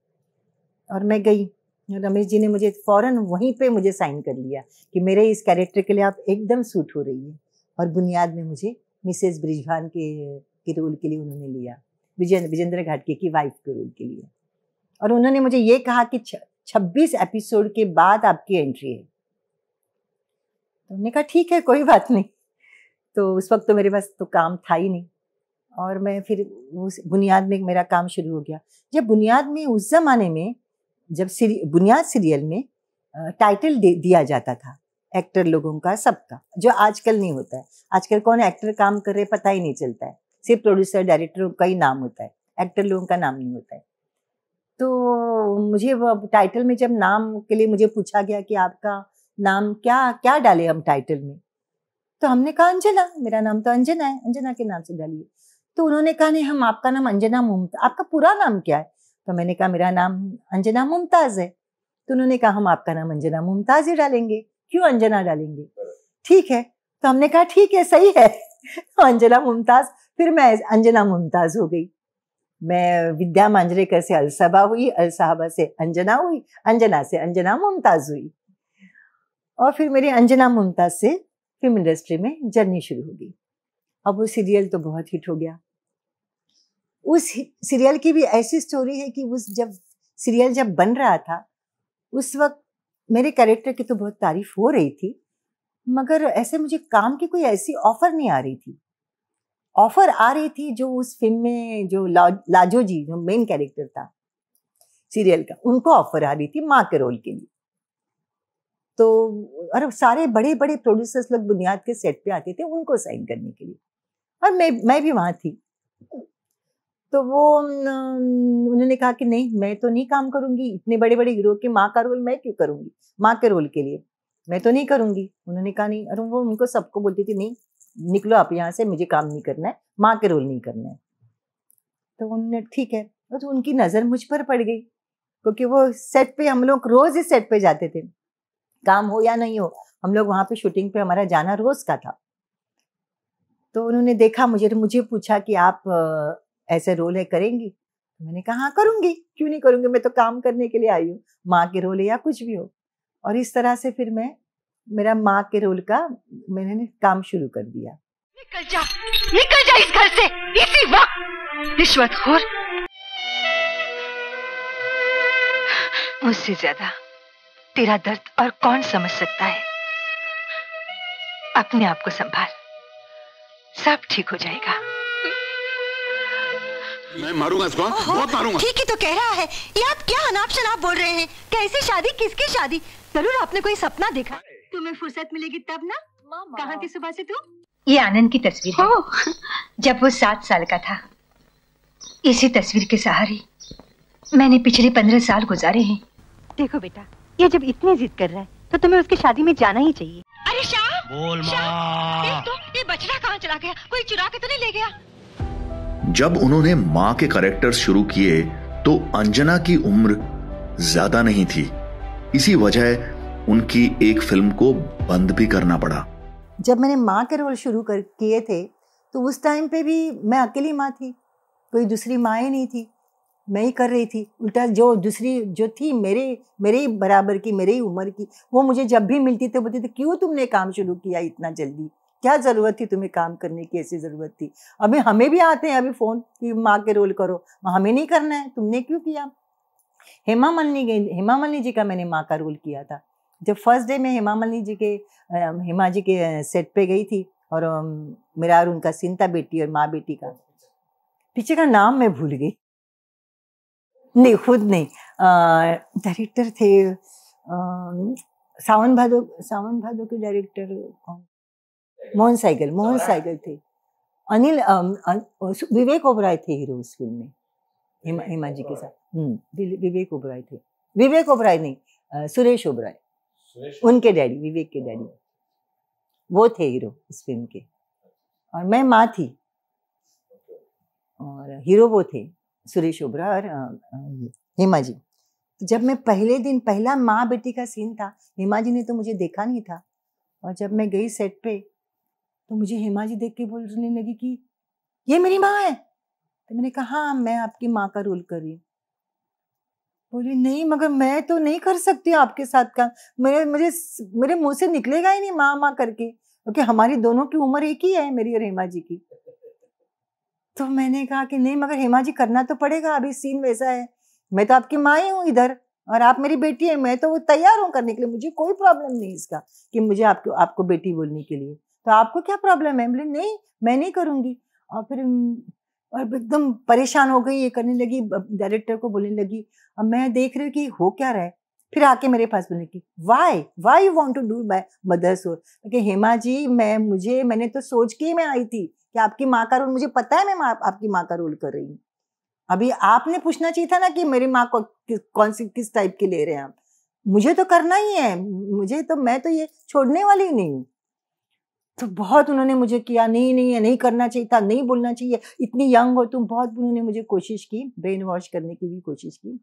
और मैं गई रमेश जी ने मुझे फ़ौरन वहीं पे मुझे साइन कर लिया कि मेरे इस कैरेक्टर के लिए आप एकदम सूट हो रही है और बुनियाद में मुझे मिसेज ब्रिजभान के के रोल के लिए उन्होंने लिया विजय विजेंद्र घाटके की वाइफ के रोल के लिए और उन्होंने मुझे ये कहा कि छब्बीस एपिसोड के बाद आपकी एंट्री है तो हमने कहा ठीक है कोई बात नहीं तो उस वक्त तो मेरे पास तो काम था ही नहीं और मैं फिर उस बुनियाद में मेरा काम शुरू हो गया जब बुनियाद में उस ज़माने में जब सीरी, बुनियाद सीरियल में टाइटल दिया जाता था एक्टर लोगों का सबका जो आजकल नहीं होता है आजकल कौन एक्टर काम कर रहे पता ही नहीं चलता है सिर्फ प्रोड्यूसर डायरेक्टरों का ही नाम होता है एक्टर लोगों का नाम नहीं होता है तो मुझे टाइटल में जब नाम के लिए मुझे पूछा गया कि आपका नाम क्या क्या डाले हम टाइटल में तो हमने कहा अंजना मेरा नाम तो अंजना है अंजना के नाम से डालिए तो उन्होंने कहा नहीं हम आपका नाम अंजना मुमता आपका पूरा नाम क्या है तो मैंने कहा मेरा नाम अंजना मुमताज़ है तो उन्होंने कहा हम आपका नाम अंजना मुमताज़ ही डालेंगे क्यों अंजना डालेंगे ठीक है तो हमने कहा ठीक है सही है तो अंजना मुमताज़ फिर मैं अंजना मुमताज़ हो गई मैं विद्या मांजरेकर से अलसबा हुई अलसाहबा से अंजना हुई अंजना से अंजना मुमताज़ हुई और फिर मेरी अंजना मुमताज़ से फिल्म इंडस्ट्री में जर्नी शुरू हो गई अब वो सीरियल तो बहुत हिट हो गया उस सीरियल की भी ऐसी स्टोरी है कि उस जब सीरियल जब बन रहा था उस वक्त मेरे कैरेक्टर की तो बहुत तारीफ हो रही थी मगर ऐसे मुझे काम की कोई ऐसी ऑफर नहीं आ रही थी ऑफर आ रही थी जो उस फिल्म में जो ला, लाजो जी जो मेन कैरेक्टर था सीरियल का उनको ऑफर आ रही थी माँ के रोल के लिए तो और सारे बड़े बड़े प्रोड्यूसर्स लोग बुनियाद के सेट पे आते थे उनको साइन करने के लिए और मैं मैं भी वहाँ थी तो वो उन्होंने कहा कि नहीं मैं तो नहीं काम करूंगी इतने बड़े बड़े हीरो के माँ का रोल मैं क्यों करूंगी माँ के रोल के लिए मैं तो नहीं करूंगी उन्होंने कहा नहीं अरे वो उनको सबको बोलती थी नहीं निकलो आप यहाँ से मुझे काम नहीं करना है माँ के रोल नहीं करना है तो उन्होंने ठीक है तो उनकी नज़र मुझ पर पड़ गई क्योंकि वो सेट पे हम लोग रोज़ ही सेट पे जाते थे काम हो या नहीं हो हम लोग वहां पे शूटिंग पे हमारा जाना रोज़ का था तो उन्होंने देखा मुझे तो मुझे पूछा कि आप ऐसे रोल है करेंगी तो मैंने कहा हाँ करूँगी क्यों नहीं करूंगी मैं तो काम करने के लिए आई हूँ माँ के रोल या कुछ भी हो और इस तरह से फिर मैं मेरा माँ के रोल का मैंने काम शुरू कर दिया निकल जा निकल जा इस घर से इसी वक्त खोर मुझसे ज्यादा तेरा दर्द और कौन समझ सकता है अपने आप को संभाल सब ठीक हो जाएगा मैं मारूंगा इसको हाँ? बहुत मारूंगा ठीक ही तो कह रहा है ये आप क्या अनाप शनाप बोल रहे हैं कैसी शादी किसकी शादी जरूर आपने कोई सपना देखा तुम्हें फुर्सत मिलेगी तब ना कहाँ की सुबह से तुम ये आनंद की तस्वीर है जब वो सात साल का था इसी तस्वीर के सहारे मैंने पिछले पंद्रह साल गुजारे हैं देखो बेटा ये जब इतनी जिद कर रहा है तो तुम्हें उसकी शादी में जाना ही चाहिए अरे शाह बोल माँ। तो ये बछड़ा कहाँ चला गया कोई चुरा के तो नहीं ले गया जब उन्होंने मां के करेक्टर शुरू किए तो अंजना की उम्र ज्यादा नहीं थी इसी वजह उनकी एक फिल्म को बंद भी करना पड़ा जब मैंने माँ के रोल शुरू कर किए थे तो उस टाइम पे भी मैं अकेली माँ थी कोई दूसरी माँ ही नहीं थी मैं ही कर रही थी उल्टा जो दूसरी जो थी मेरे मेरे ही बराबर की मेरे ही उम्र की वो मुझे जब भी मिलती थी तो बोलती थी क्यों तुमने काम शुरू किया इतना जल्दी क्या ज़रूरत थी तुम्हें काम करने की ऐसी ज़रूरत थी अभी हमें भी आते हैं अभी फ़ोन की माँ के रोल करो हमें नहीं करना है तुमने क्यों किया हेमा मलनी गई हेमा मलनी जी का मैंने माँ का रोल किया था जब फर्स्ट डे मैं हेमा मलनी जी के हेमा जी के सेट पे गई थी और मेरा और उनका सीन था बेटी और माँ बेटी का पीछे का नाम मैं भूल गई नहीं खुद नहीं डायरेक्टर थे सावन भादो सावन भादो के डायरेक्टर कौन मोहन साइगल तो मोहन साइगल थे अनिल विवेक ओबराय थे हीरो उस फिल्म में हेमा हेमा जी के साथ विवेक ओबराय थे विवेक ओबराय नहीं सुरेश ओबराय उनके डैडी विवेक के डैडी वो थे हीरो इस फिल्म के और मैं माँ थी और हीरो वो थे सुरेश ओबरा और हेमा जी जब मैं पहले दिन पहला माँ बेटी का सीन था हेमा जी ने तो मुझे देखा नहीं था और जब मैं गई सेट पे तो मुझे हेमा जी देख के बोलने लगी कि ये मेरी माँ है तो मैंने कहा हाँ मैं आपकी माँ का रोल कर रही बोली नहीं मगर मैं तो नहीं कर सकती आपके साथ काम मेरे मुझे मेरे मुंह से निकलेगा ही नहीं माँ माँ करके क्योंकि हमारी दोनों की उम्र एक ही है मेरी और हेमा जी की तो मैंने कहा कि नहीं मगर हेमा जी करना तो पड़ेगा अभी सीन वैसा है मैं तो आपकी माँ ही हूँ इधर और आप मेरी बेटी है मैं तो वो तैयार हूँ करने के लिए मुझे कोई प्रॉब्लम नहीं इसका कि मुझे आपको आपको बेटी बोलने के लिए तो आपको क्या प्रॉब्लम है बोले नहीं मैं नहीं करूंगी और फिर हम्म, और एकदम परेशान हो गई ये करने लगी डायरेक्टर को बोलने लगी अब मैं देख रही हूँ कि हो क्या रहा है फिर आके मेरे पास बोलने की why why you want to do my mother role क्योंकि हेमा जी मैं मुझे मैंने तो सोच के ही मैं आई थी कि आपकी माँ का रोल मुझे पता है मैं मा, आपकी माँ का रोल कर रही हूँ अभी आपने पूछना चाहिए था ना कि मेरी माँ को कि, कौन सी किस टाइप की ले रहे हैं आप मुझे तो करना ही है मुझे तो मैं तो ये छोड़ने वाली ही नहीं हूँ तो बहुत उन्होंने मुझे किया नहीं नहीं नहीं करना चाहिए था नहीं बोलना चाहिए इतनी यंग हो तुम बहुत उन्होंने मुझे कोशिश की ब्रेन वॉश करने की भी कोशिश की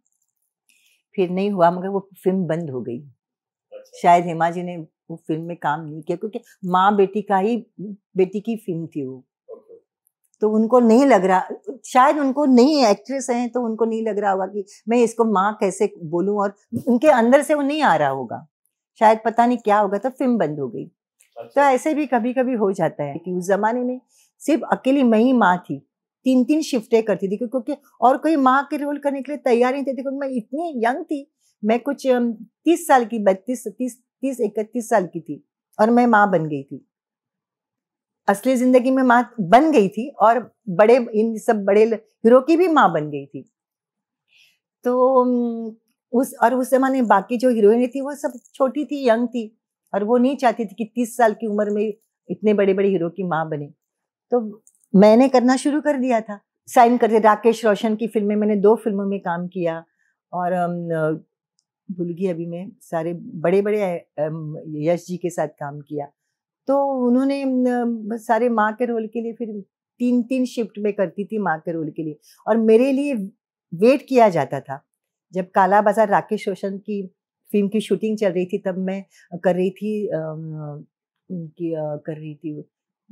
फिर नहीं हुआ मगर वो फिल्म बंद हो गई अच्छा। शायद हेमा जी ने वो फिल्म में काम नहीं किया क्योंकि माँ बेटी का ही बेटी की फिल्म थी वो तो उनको नहीं लग रहा शायद उनको नहीं एक्ट्रेस हैं तो उनको नहीं लग रहा होगा कि मैं इसको माँ कैसे बोलूँ और उनके अंदर से वो नहीं आ रहा होगा शायद पता नहीं क्या होगा तो फिल्म बंद हो गई तो अच्छा। ऐसे भी कभी कभी हो जाता है कि उस जमाने में सिर्फ अकेली मैं ही माँ थी तीन तीन शिफ्टें करती थी क्योंकि और कोई माँ के रोल करने के लिए तैयार नहीं थे क्योंकि मैं इतनी यंग थी मैं कुछ तीस साल की बत्तीस तीस तीस इकतीस साल की थी और मैं माँ बन गई थी असली जिंदगी में माँ बन गई थी और बड़े इन सब बड़े हीरो की भी माँ बन गई थी तो उस और उस जमाने बाकी जो हीरोइनें थी वो सब छोटी थी यंग थी और वो नहीं चाहती थी कि तीस साल की उम्र में इतने बड़े बड़े हीरो की माँ बने तो मैंने करना शुरू कर दिया था साइन करते राकेश रोशन की फिल्में मैंने दो फिल्मों में काम किया और भूल गई अभी मैं सारे बड़े बड़े यश जी के साथ काम किया तो उन्होंने सारे माँ के रोल के लिए फिर तीन तीन शिफ्ट में करती थी माँ के रोल के लिए और मेरे लिए वेट किया जाता था जब काला बाजार राकेश रोशन की फिल्म की शूटिंग चल रही थी तब मैं कर रही थी उनकी कर रही थी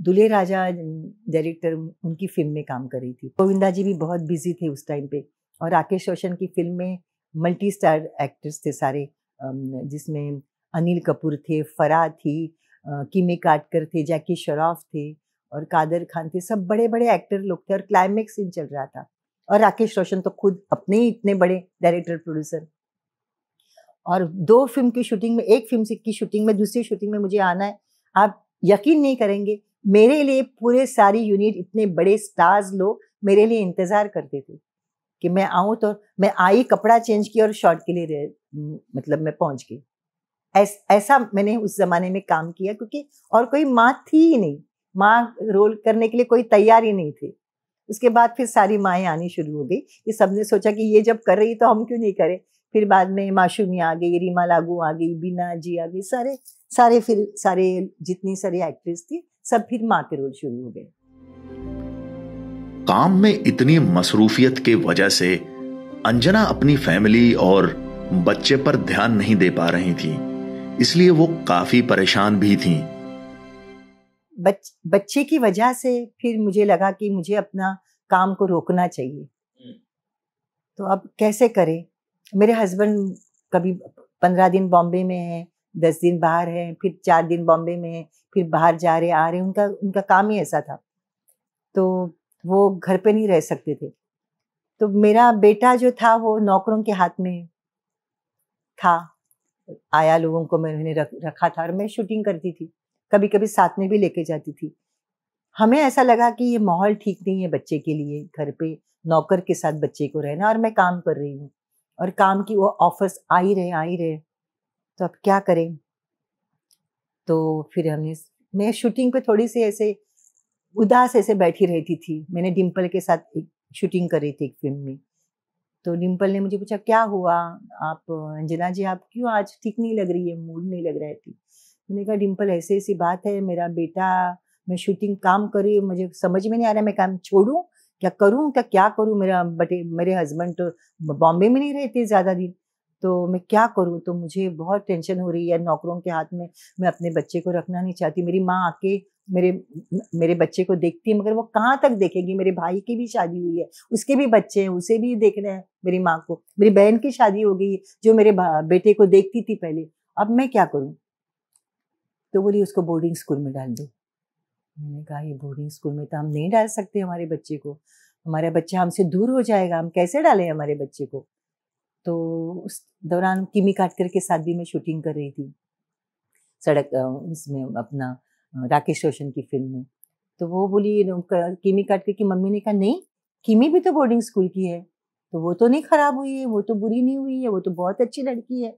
दुल्हे राजा डायरेक्टर उनकी फिल्म में काम कर रही थी गोविंदा जी भी बहुत बिजी थे उस टाइम पे और राकेश रोशन की फिल्म में मल्टी स्टार एक्टर्स थे सारे जिसमें अनिल कपूर थे फरा थी किमे काटकर थे जैकी शराफ थे और कादर खान थे सब बड़े बड़े एक्टर लोग थे और क्लाइमैक्स सीन चल रहा था और राकेश रोशन तो खुद अपने ही इतने बड़े डायरेक्टर प्रोड्यूसर और दो फिल्म की शूटिंग में एक फिल्म की शूटिंग में दूसरी शूटिंग में मुझे आना है आप यकीन नहीं करेंगे मेरे लिए पूरे सारी यूनिट इतने बड़े स्टार्स लोग मेरे लिए इंतज़ार करते थे कि मैं आऊँ तो मैं आई कपड़ा चेंज किया और शॉर्ट के लिए मतलब मैं पहुँच गई ऐस, ऐसा मैंने उस ज़माने में काम किया क्योंकि और कोई माँ थी ही नहीं माँ रोल करने के लिए कोई तैयार ही नहीं थी उसके बाद फिर सारी माएँ आनी शुरू हो गई कि सबने सोचा कि ये जब कर रही तो हम क्यों नहीं करें फिर बाद में माशूमी आ गई रीमा लागू आ गई बीना जी आ गई सारे सारे फिर सारे जितनी सारी एक्ट्रेस थी सब फिर माँ के रोल शुरू हो गए काम में इतनी मसरूफियत के वजह से अंजना अपनी फैमिली और बच्चे पर ध्यान नहीं दे पा रही थी इसलिए वो काफी परेशान भी थी बच, बच्चे की वजह से फिर मुझे लगा कि मुझे अपना काम को रोकना चाहिए हम्म। तो अब कैसे करें मेरे हस्बैंड कभी पंद्रह दिन बॉम्बे में है दस दिन बाहर है फिर चार दिन बॉम्बे में है फिर बाहर जा रहे आ रहे उनका उनका काम ही ऐसा था तो वो घर पे नहीं रह सकते थे तो मेरा बेटा जो था वो नौकरों के हाथ में था आया लोगों को मैंने रख, रखा था और मैं शूटिंग करती थी कभी कभी साथ में भी लेके जाती थी हमें ऐसा लगा कि ये माहौल ठीक नहीं है बच्चे के लिए घर पे नौकर के साथ बच्चे को रहना और मैं काम कर रही हूँ और काम की वो ऑफर्स आ ही रहे आ ही रहे तो अब क्या करें तो फिर हमने मैं शूटिंग पे थोड़ी सी ऐसे उदास ऐसे बैठी रहती थी मैंने डिम्पल के साथ एक शूटिंग करी थी एक फिल्म में तो डिम्पल ने मुझे पूछा क्या हुआ आप अंजना जी आप क्यों आज ठीक नहीं लग रही है मूड नहीं लग रहा थी मैंने कहा डिम्पल ऐसी ऐसी बात है मेरा बेटा मैं शूटिंग काम कर रही हूँ मुझे समझ में नहीं आ रहा मैं काम छोड़ूँ क्या करूँ क्या क्या करूँ मेरा बटे मेरे हस्बैंड तो बॉम्बे में नहीं रहते ज़्यादा दिन तो मैं क्या करूँ तो मुझे बहुत टेंशन हो रही है नौकरों के हाथ में मैं अपने बच्चे को रखना नहीं चाहती मेरी माँ आके मेरे मेरे बच्चे को देखती है मगर वो कहाँ तक देखेगी मेरे भाई की भी शादी हुई है उसके भी बच्चे हैं उसे भी देखना है मेरी माँ को मेरी बहन की शादी हो गई जो मेरे बेटे को देखती थी पहले अब मैं क्या करूँ तो बोली उसको बोर्डिंग स्कूल में डाल दो मैंने कहा ये बोर्डिंग स्कूल में तो हम नहीं डाल सकते हमारे बच्चे को हमारा बच्चा हमसे दूर हो जाएगा हम कैसे डालें हमारे बच्चे को तो उस दौरान किमी काटकर के साथ भी मैं शूटिंग कर रही थी सड़क इसमें अपना राकेश रोशन की फिल्म में तो वो बोली किमी काटकर की मम्मी ने कहा नहीं किमी भी तो बोर्डिंग स्कूल की है तो वो तो नहीं खराब हुई है वो तो बुरी नहीं हुई है वो तो बहुत अच्छी लड़की है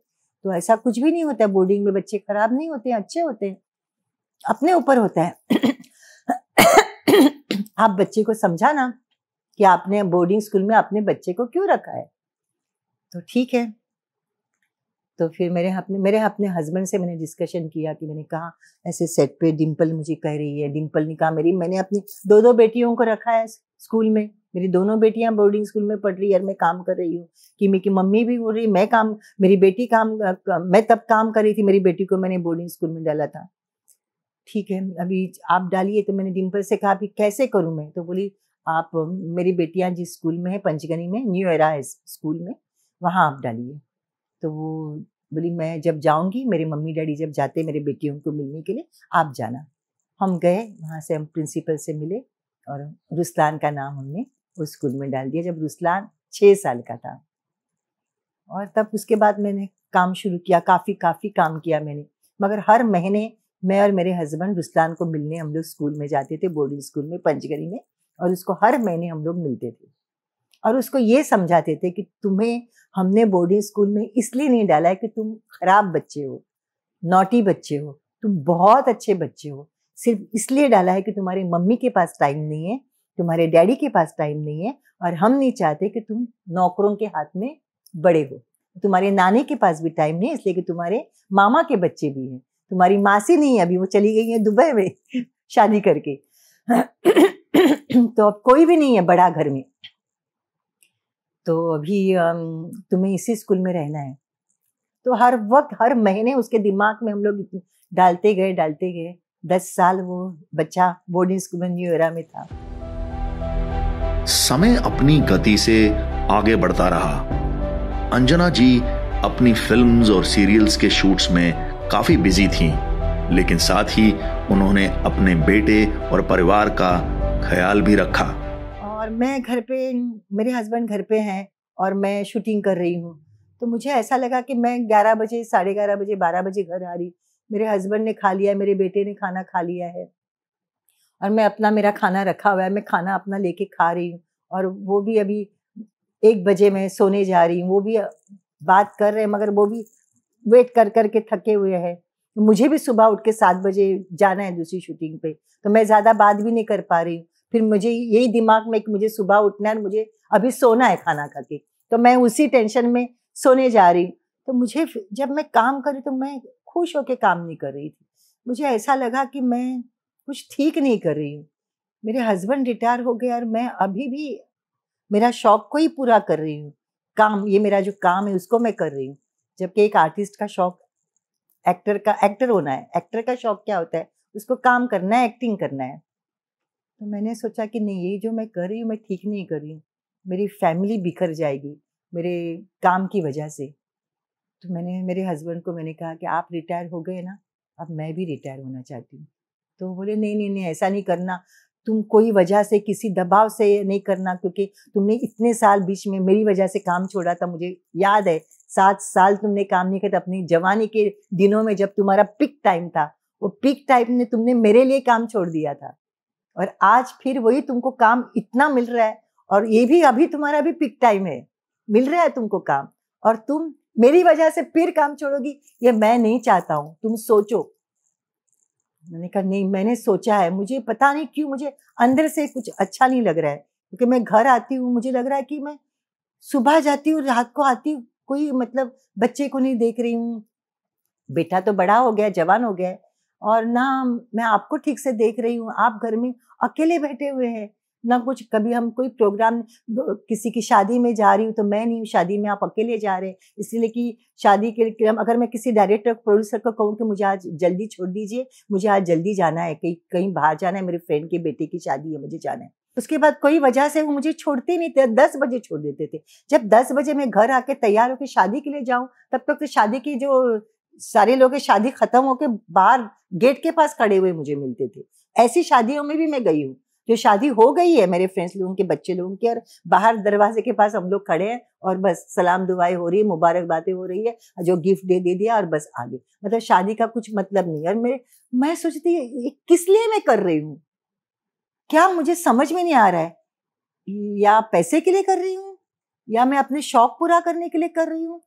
तो ऐसा कुछ भी नहीं होता बोर्डिंग में बच्चे खराब नहीं होते अच्छे होते हैं अपने ऊपर होता है आप बच्चे को समझाना कि आपने बोर्डिंग स्कूल में अपने बच्चे को क्यों रखा है तो ठीक है तो फिर मेरे अपने मेरे अपने हस्बैंड से मैंने डिस्कशन किया कि मैंने कहा ऐसे सेट पे डिम्पल मुझे कह रही है डिम्पल ने कहा मेरी मैंने अपनी दो दो बेटियों को रखा है स्कूल में मेरी दोनों बेटियां बोर्डिंग स्कूल में पढ़ रही है और मैं काम कर रही हूँ कि मेरी मम्मी भी बोल रही मैं काम मेरी बेटी काम मैं तब काम कर रही थी मेरी बेटी को मैंने बोर्डिंग स्कूल में डाला था ठीक है अभी आप डालिए तो मैंने डिम्पल से कहा भी कैसे करूँ मैं तो बोली आप मेरी बेटियाँ जिस स्कूल में है पंचगनी में न्यू एरा स्कूल में वहाँ आप डालिए तो वो बोली मैं जब जाऊँगी मेरे मम्मी डैडी जब जाते मेरे बेटियों को मिलने के लिए आप जाना हम गए वहाँ से हम प्रिंसिपल से मिले और रुस्लान का नाम हमने उस स्कूल में डाल दिया जब रुस्लान छः साल का था और तब उसके बाद मैंने काम शुरू किया काफ़ी काफ़ी काम किया मैंने मगर हर महीने मैं और मेरे हस्बैंड रुस्लान को मिलने हम लोग स्कूल में जाते थे बोर्डिंग स्कूल में पंचगरी में और उसको हर महीने हम लोग मिलते थे और उसको ये समझाते थे कि तुम्हें हमने बोर्डिंग स्कूल में इसलिए नहीं डाला है कि तुम खराब बच्चे हो नोटी बच्चे हो तुम बहुत अच्छे बच्चे हो सिर्फ इसलिए डाला है कि तुम्हारे मम्मी के पास टाइम नहीं है तुम्हारे डैडी के पास टाइम नहीं है और हम नहीं चाहते कि तुम नौकरों के हाथ में बड़े हो तुम्हारे नानी के पास भी टाइम नहीं है इसलिए कि तुम्हारे मामा के बच्चे भी हैं तुम्हारी मासी नहीं है अभी वो चली गई है दुबई में शादी करके तो अब कोई भी नहीं है बड़ा घर में तो अभी तुम्हें इसी स्कूल में रहना है तो हर वक्त हर महीने उसके दिमाग में हम लोग डालते गए डालते गए दस साल वो बच्चा बोर्डिंग स्कूल में न्यू एरा में था समय अपनी गति से आगे बढ़ता रहा अंजना जी अपनी फिल्म्स और सीरियल्स के शूट्स में काफ़ी बिजी थीं लेकिन साथ ही उन्होंने अपने बेटे और परिवार का ख्याल भी रखा और मैं घर पे मेरे हस्बैंड घर पे हैं और मैं शूटिंग कर रही हूँ तो मुझे ऐसा लगा कि मैं 11 बजे साढ़े ग्यारह बजे बारह बजे घर आ रही मेरे हस्बैंड ने खा लिया है मेरे बेटे ने खाना खा लिया है और मैं अपना मेरा खाना रखा हुआ है मैं खाना अपना लेके खा रही हूँ और वो भी अभी एक बजे मैं सोने जा रही हूँ वो भी बात कर रहे हैं मगर वो भी वेट कर कर के थके हुए हैं मुझे भी सुबह उठ के सात बजे जाना है दूसरी शूटिंग पे तो मैं ज़्यादा बात भी नहीं कर पा रही हूँ फिर मुझे यही दिमाग में कि मुझे सुबह उठना है मुझे अभी सोना है खाना खा के तो मैं उसी टेंशन में सोने जा रही हूँ तो मुझे जब मैं काम कर रही तो मैं खुश होकर काम नहीं कर रही थी मुझे ऐसा लगा कि मैं कुछ ठीक नहीं कर रही हूँ मेरे हस्बैंड रिटायर हो गए और मैं अभी भी मेरा शौक को ही पूरा कर रही हूँ काम ये मेरा जो काम है उसको मैं कर रही हूँ जबकि एक आर्टिस्ट का शौक एक्टर का एक्टर होना है एक्टर का शौक क्या होता है उसको काम करना है एक्टिंग करना है तो मैंने सोचा कि नहीं ये जो मैं कर रही हूँ मैं ठीक नहीं कर रही हूँ मेरी फैमिली बिखर जाएगी मेरे काम की वजह से तो मैंने मेरे हस्बैंड को मैंने कहा कि आप रिटायर हो गए ना अब मैं भी रिटायर होना चाहती हूँ तो बोले नहीं नहीं नहीं ऐसा नहीं करना तुम कोई वजह से किसी दबाव से नहीं करना क्योंकि तुमने इतने साल बीच में मेरी वजह से काम छोड़ा था मुझे याद है सात साल तुमने काम नहीं किया अपनी जवानी के दिनों में जब तुम्हारा पिक टाइम था वो पिक टाइम ने तुमने मेरे लिए काम छोड़ दिया था और आज फिर वही तुमको काम इतना मिल रहा है और ये भी अभी तुम्हारा भी पिक टाइम है मिल रहा है तुमको काम और तुम मेरी वजह से फिर काम छोड़ोगी ये मैं नहीं चाहता हूँ तुम सोचो मैंने कहा नहीं मैंने सोचा है मुझे पता नहीं क्यों मुझे अंदर से कुछ अच्छा नहीं लग रहा है क्योंकि मैं घर आती हूँ मुझे लग रहा है कि मैं सुबह जाती हूँ रात को आती हूँ कोई मतलब बच्चे को नहीं देख रही हूँ बेटा तो बड़ा हो गया जवान हो गया और ना मैं आपको ठीक से देख रही हूँ आप घर में अकेले बैठे हुए हैं ना कुछ कभी हम कोई प्रोग्राम किसी की शादी में जा रही हूँ तो मैं नहीं हूँ शादी में आप अकेले जा रहे हैं इसलिए कि शादी के लिए अगर मैं किसी डायरेक्टर प्रोड्यूसर को कहूँ कि मुझे आज जल्दी छोड़ दीजिए मुझे आज जल्दी जाना है कहीं कहीं बाहर जाना है मेरे फ्रेंड के बेटे की शादी है मुझे जाना है उसके बाद कोई वजह से वो मुझे छोड़ते नहीं थे दस बजे छोड़ देते थे जब दस बजे मैं घर आके तैयार होकर शादी के लिए जाऊँ तब तक तो शादी की जो सारे लोग शादी खत्म होके बाहर गेट के पास खड़े हुए मुझे मिलते थे ऐसी शादियों में भी मैं गई हूँ जो शादी हो गई है मेरे फ्रेंड्स लोगों के बच्चे लोगों के और बाहर दरवाजे के पास हम लोग खड़े हैं और बस सलाम दुआएं हो रही है मुबारकबादें हो रही है जो गिफ्ट दे दे दिया और बस आगे मतलब शादी का कुछ मतलब नहीं और मेरे मैं सोचती किस लिए मैं कर रही हूँ क्या मुझे समझ में नहीं आ रहा है या पैसे के लिए कर रही हूँ या मैं अपने शौक पूरा करने के लिए कर रही हूँ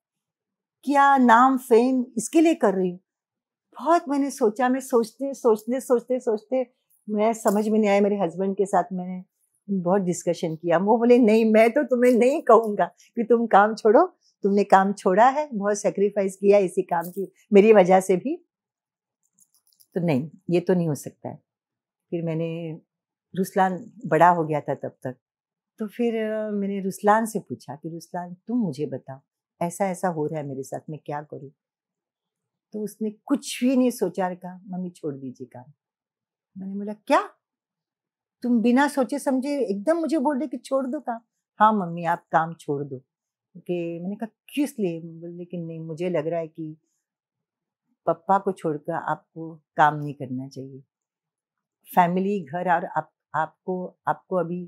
क्या नाम फेम इसके लिए कर रही हूँ बहुत मैंने सोचा मैं सोचते सोचते सोचते सोचते मैं समझ में नहीं आया मेरे हस्बैंड के साथ मैंने बहुत डिस्कशन किया वो बोले नहीं मैं तो तुम्हें नहीं कहूँगा कि तुम काम छोड़ो तुमने काम छोड़ा है बहुत सेक्रीफाइस किया इसी काम की मेरी वजह से भी तो नहीं ये तो नहीं हो सकता है फिर मैंने रुसलान बड़ा हो गया था तब तक तो फिर मैंने रुस्लान से पूछा कि रुस्लान तुम मुझे बताओ ऐसा ऐसा हो रहा है मेरे साथ मैं क्या करूँ तो उसने कुछ भी नहीं सोचा कहा मम्मी छोड़ दीजिए काम मैंने बोला क्या तुम बिना सोचे समझे एकदम मुझे बोल रहे कि छोड़ दो काम हाँ मम्मी आप काम छोड़ दो कि मैंने कहा किस लिए लेकिन नहीं मुझे लग रहा है कि पप्पा को छोड़कर आपको काम नहीं करना चाहिए फैमिली घर और आप आपको आपको अभी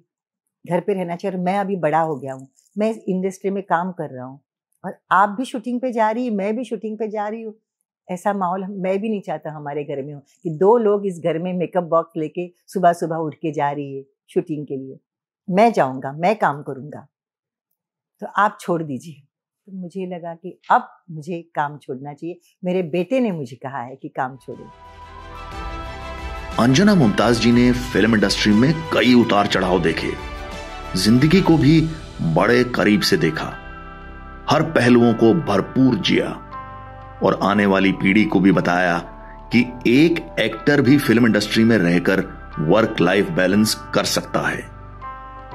घर पे रहना चाहिए और मैं अभी बड़ा हो गया हूँ मैं इस इंडस्ट्री में काम कर रहा हूँ और आप भी शूटिंग पे जा रही मैं भी शूटिंग पे जा रही हूँ ऐसा माहौल मैं भी नहीं चाहता हमारे घर में हो कि दो लोग इस घर में मेकअप बॉक्स लेके सुबह सुबह उठ के जा रही है शूटिंग के लिए मैं जाऊँगा मैं काम करूँगा तो आप छोड़ दीजिए तो मुझे लगा कि अब मुझे काम छोड़ना चाहिए मेरे बेटे ने मुझे कहा है कि काम छोड़ो अंजना मुमताज जी ने फिल्म इंडस्ट्री में कई उतार चढ़ाव देखे जिंदगी को भी बड़े करीब से देखा हर पहलुओं को भरपूर जिया और आने वाली पीढ़ी को भी बताया कि एक एक्टर भी फिल्म इंडस्ट्री में रहकर वर्क लाइफ बैलेंस कर सकता है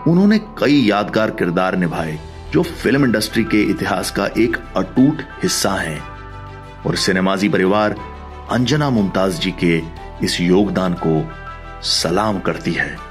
उन्होंने कई यादगार किरदार निभाए जो फिल्म इंडस्ट्री के इतिहास का एक अटूट हिस्सा हैं और सिनेमाजी परिवार अंजना मुमताज जी के इस योगदान को सलाम करती है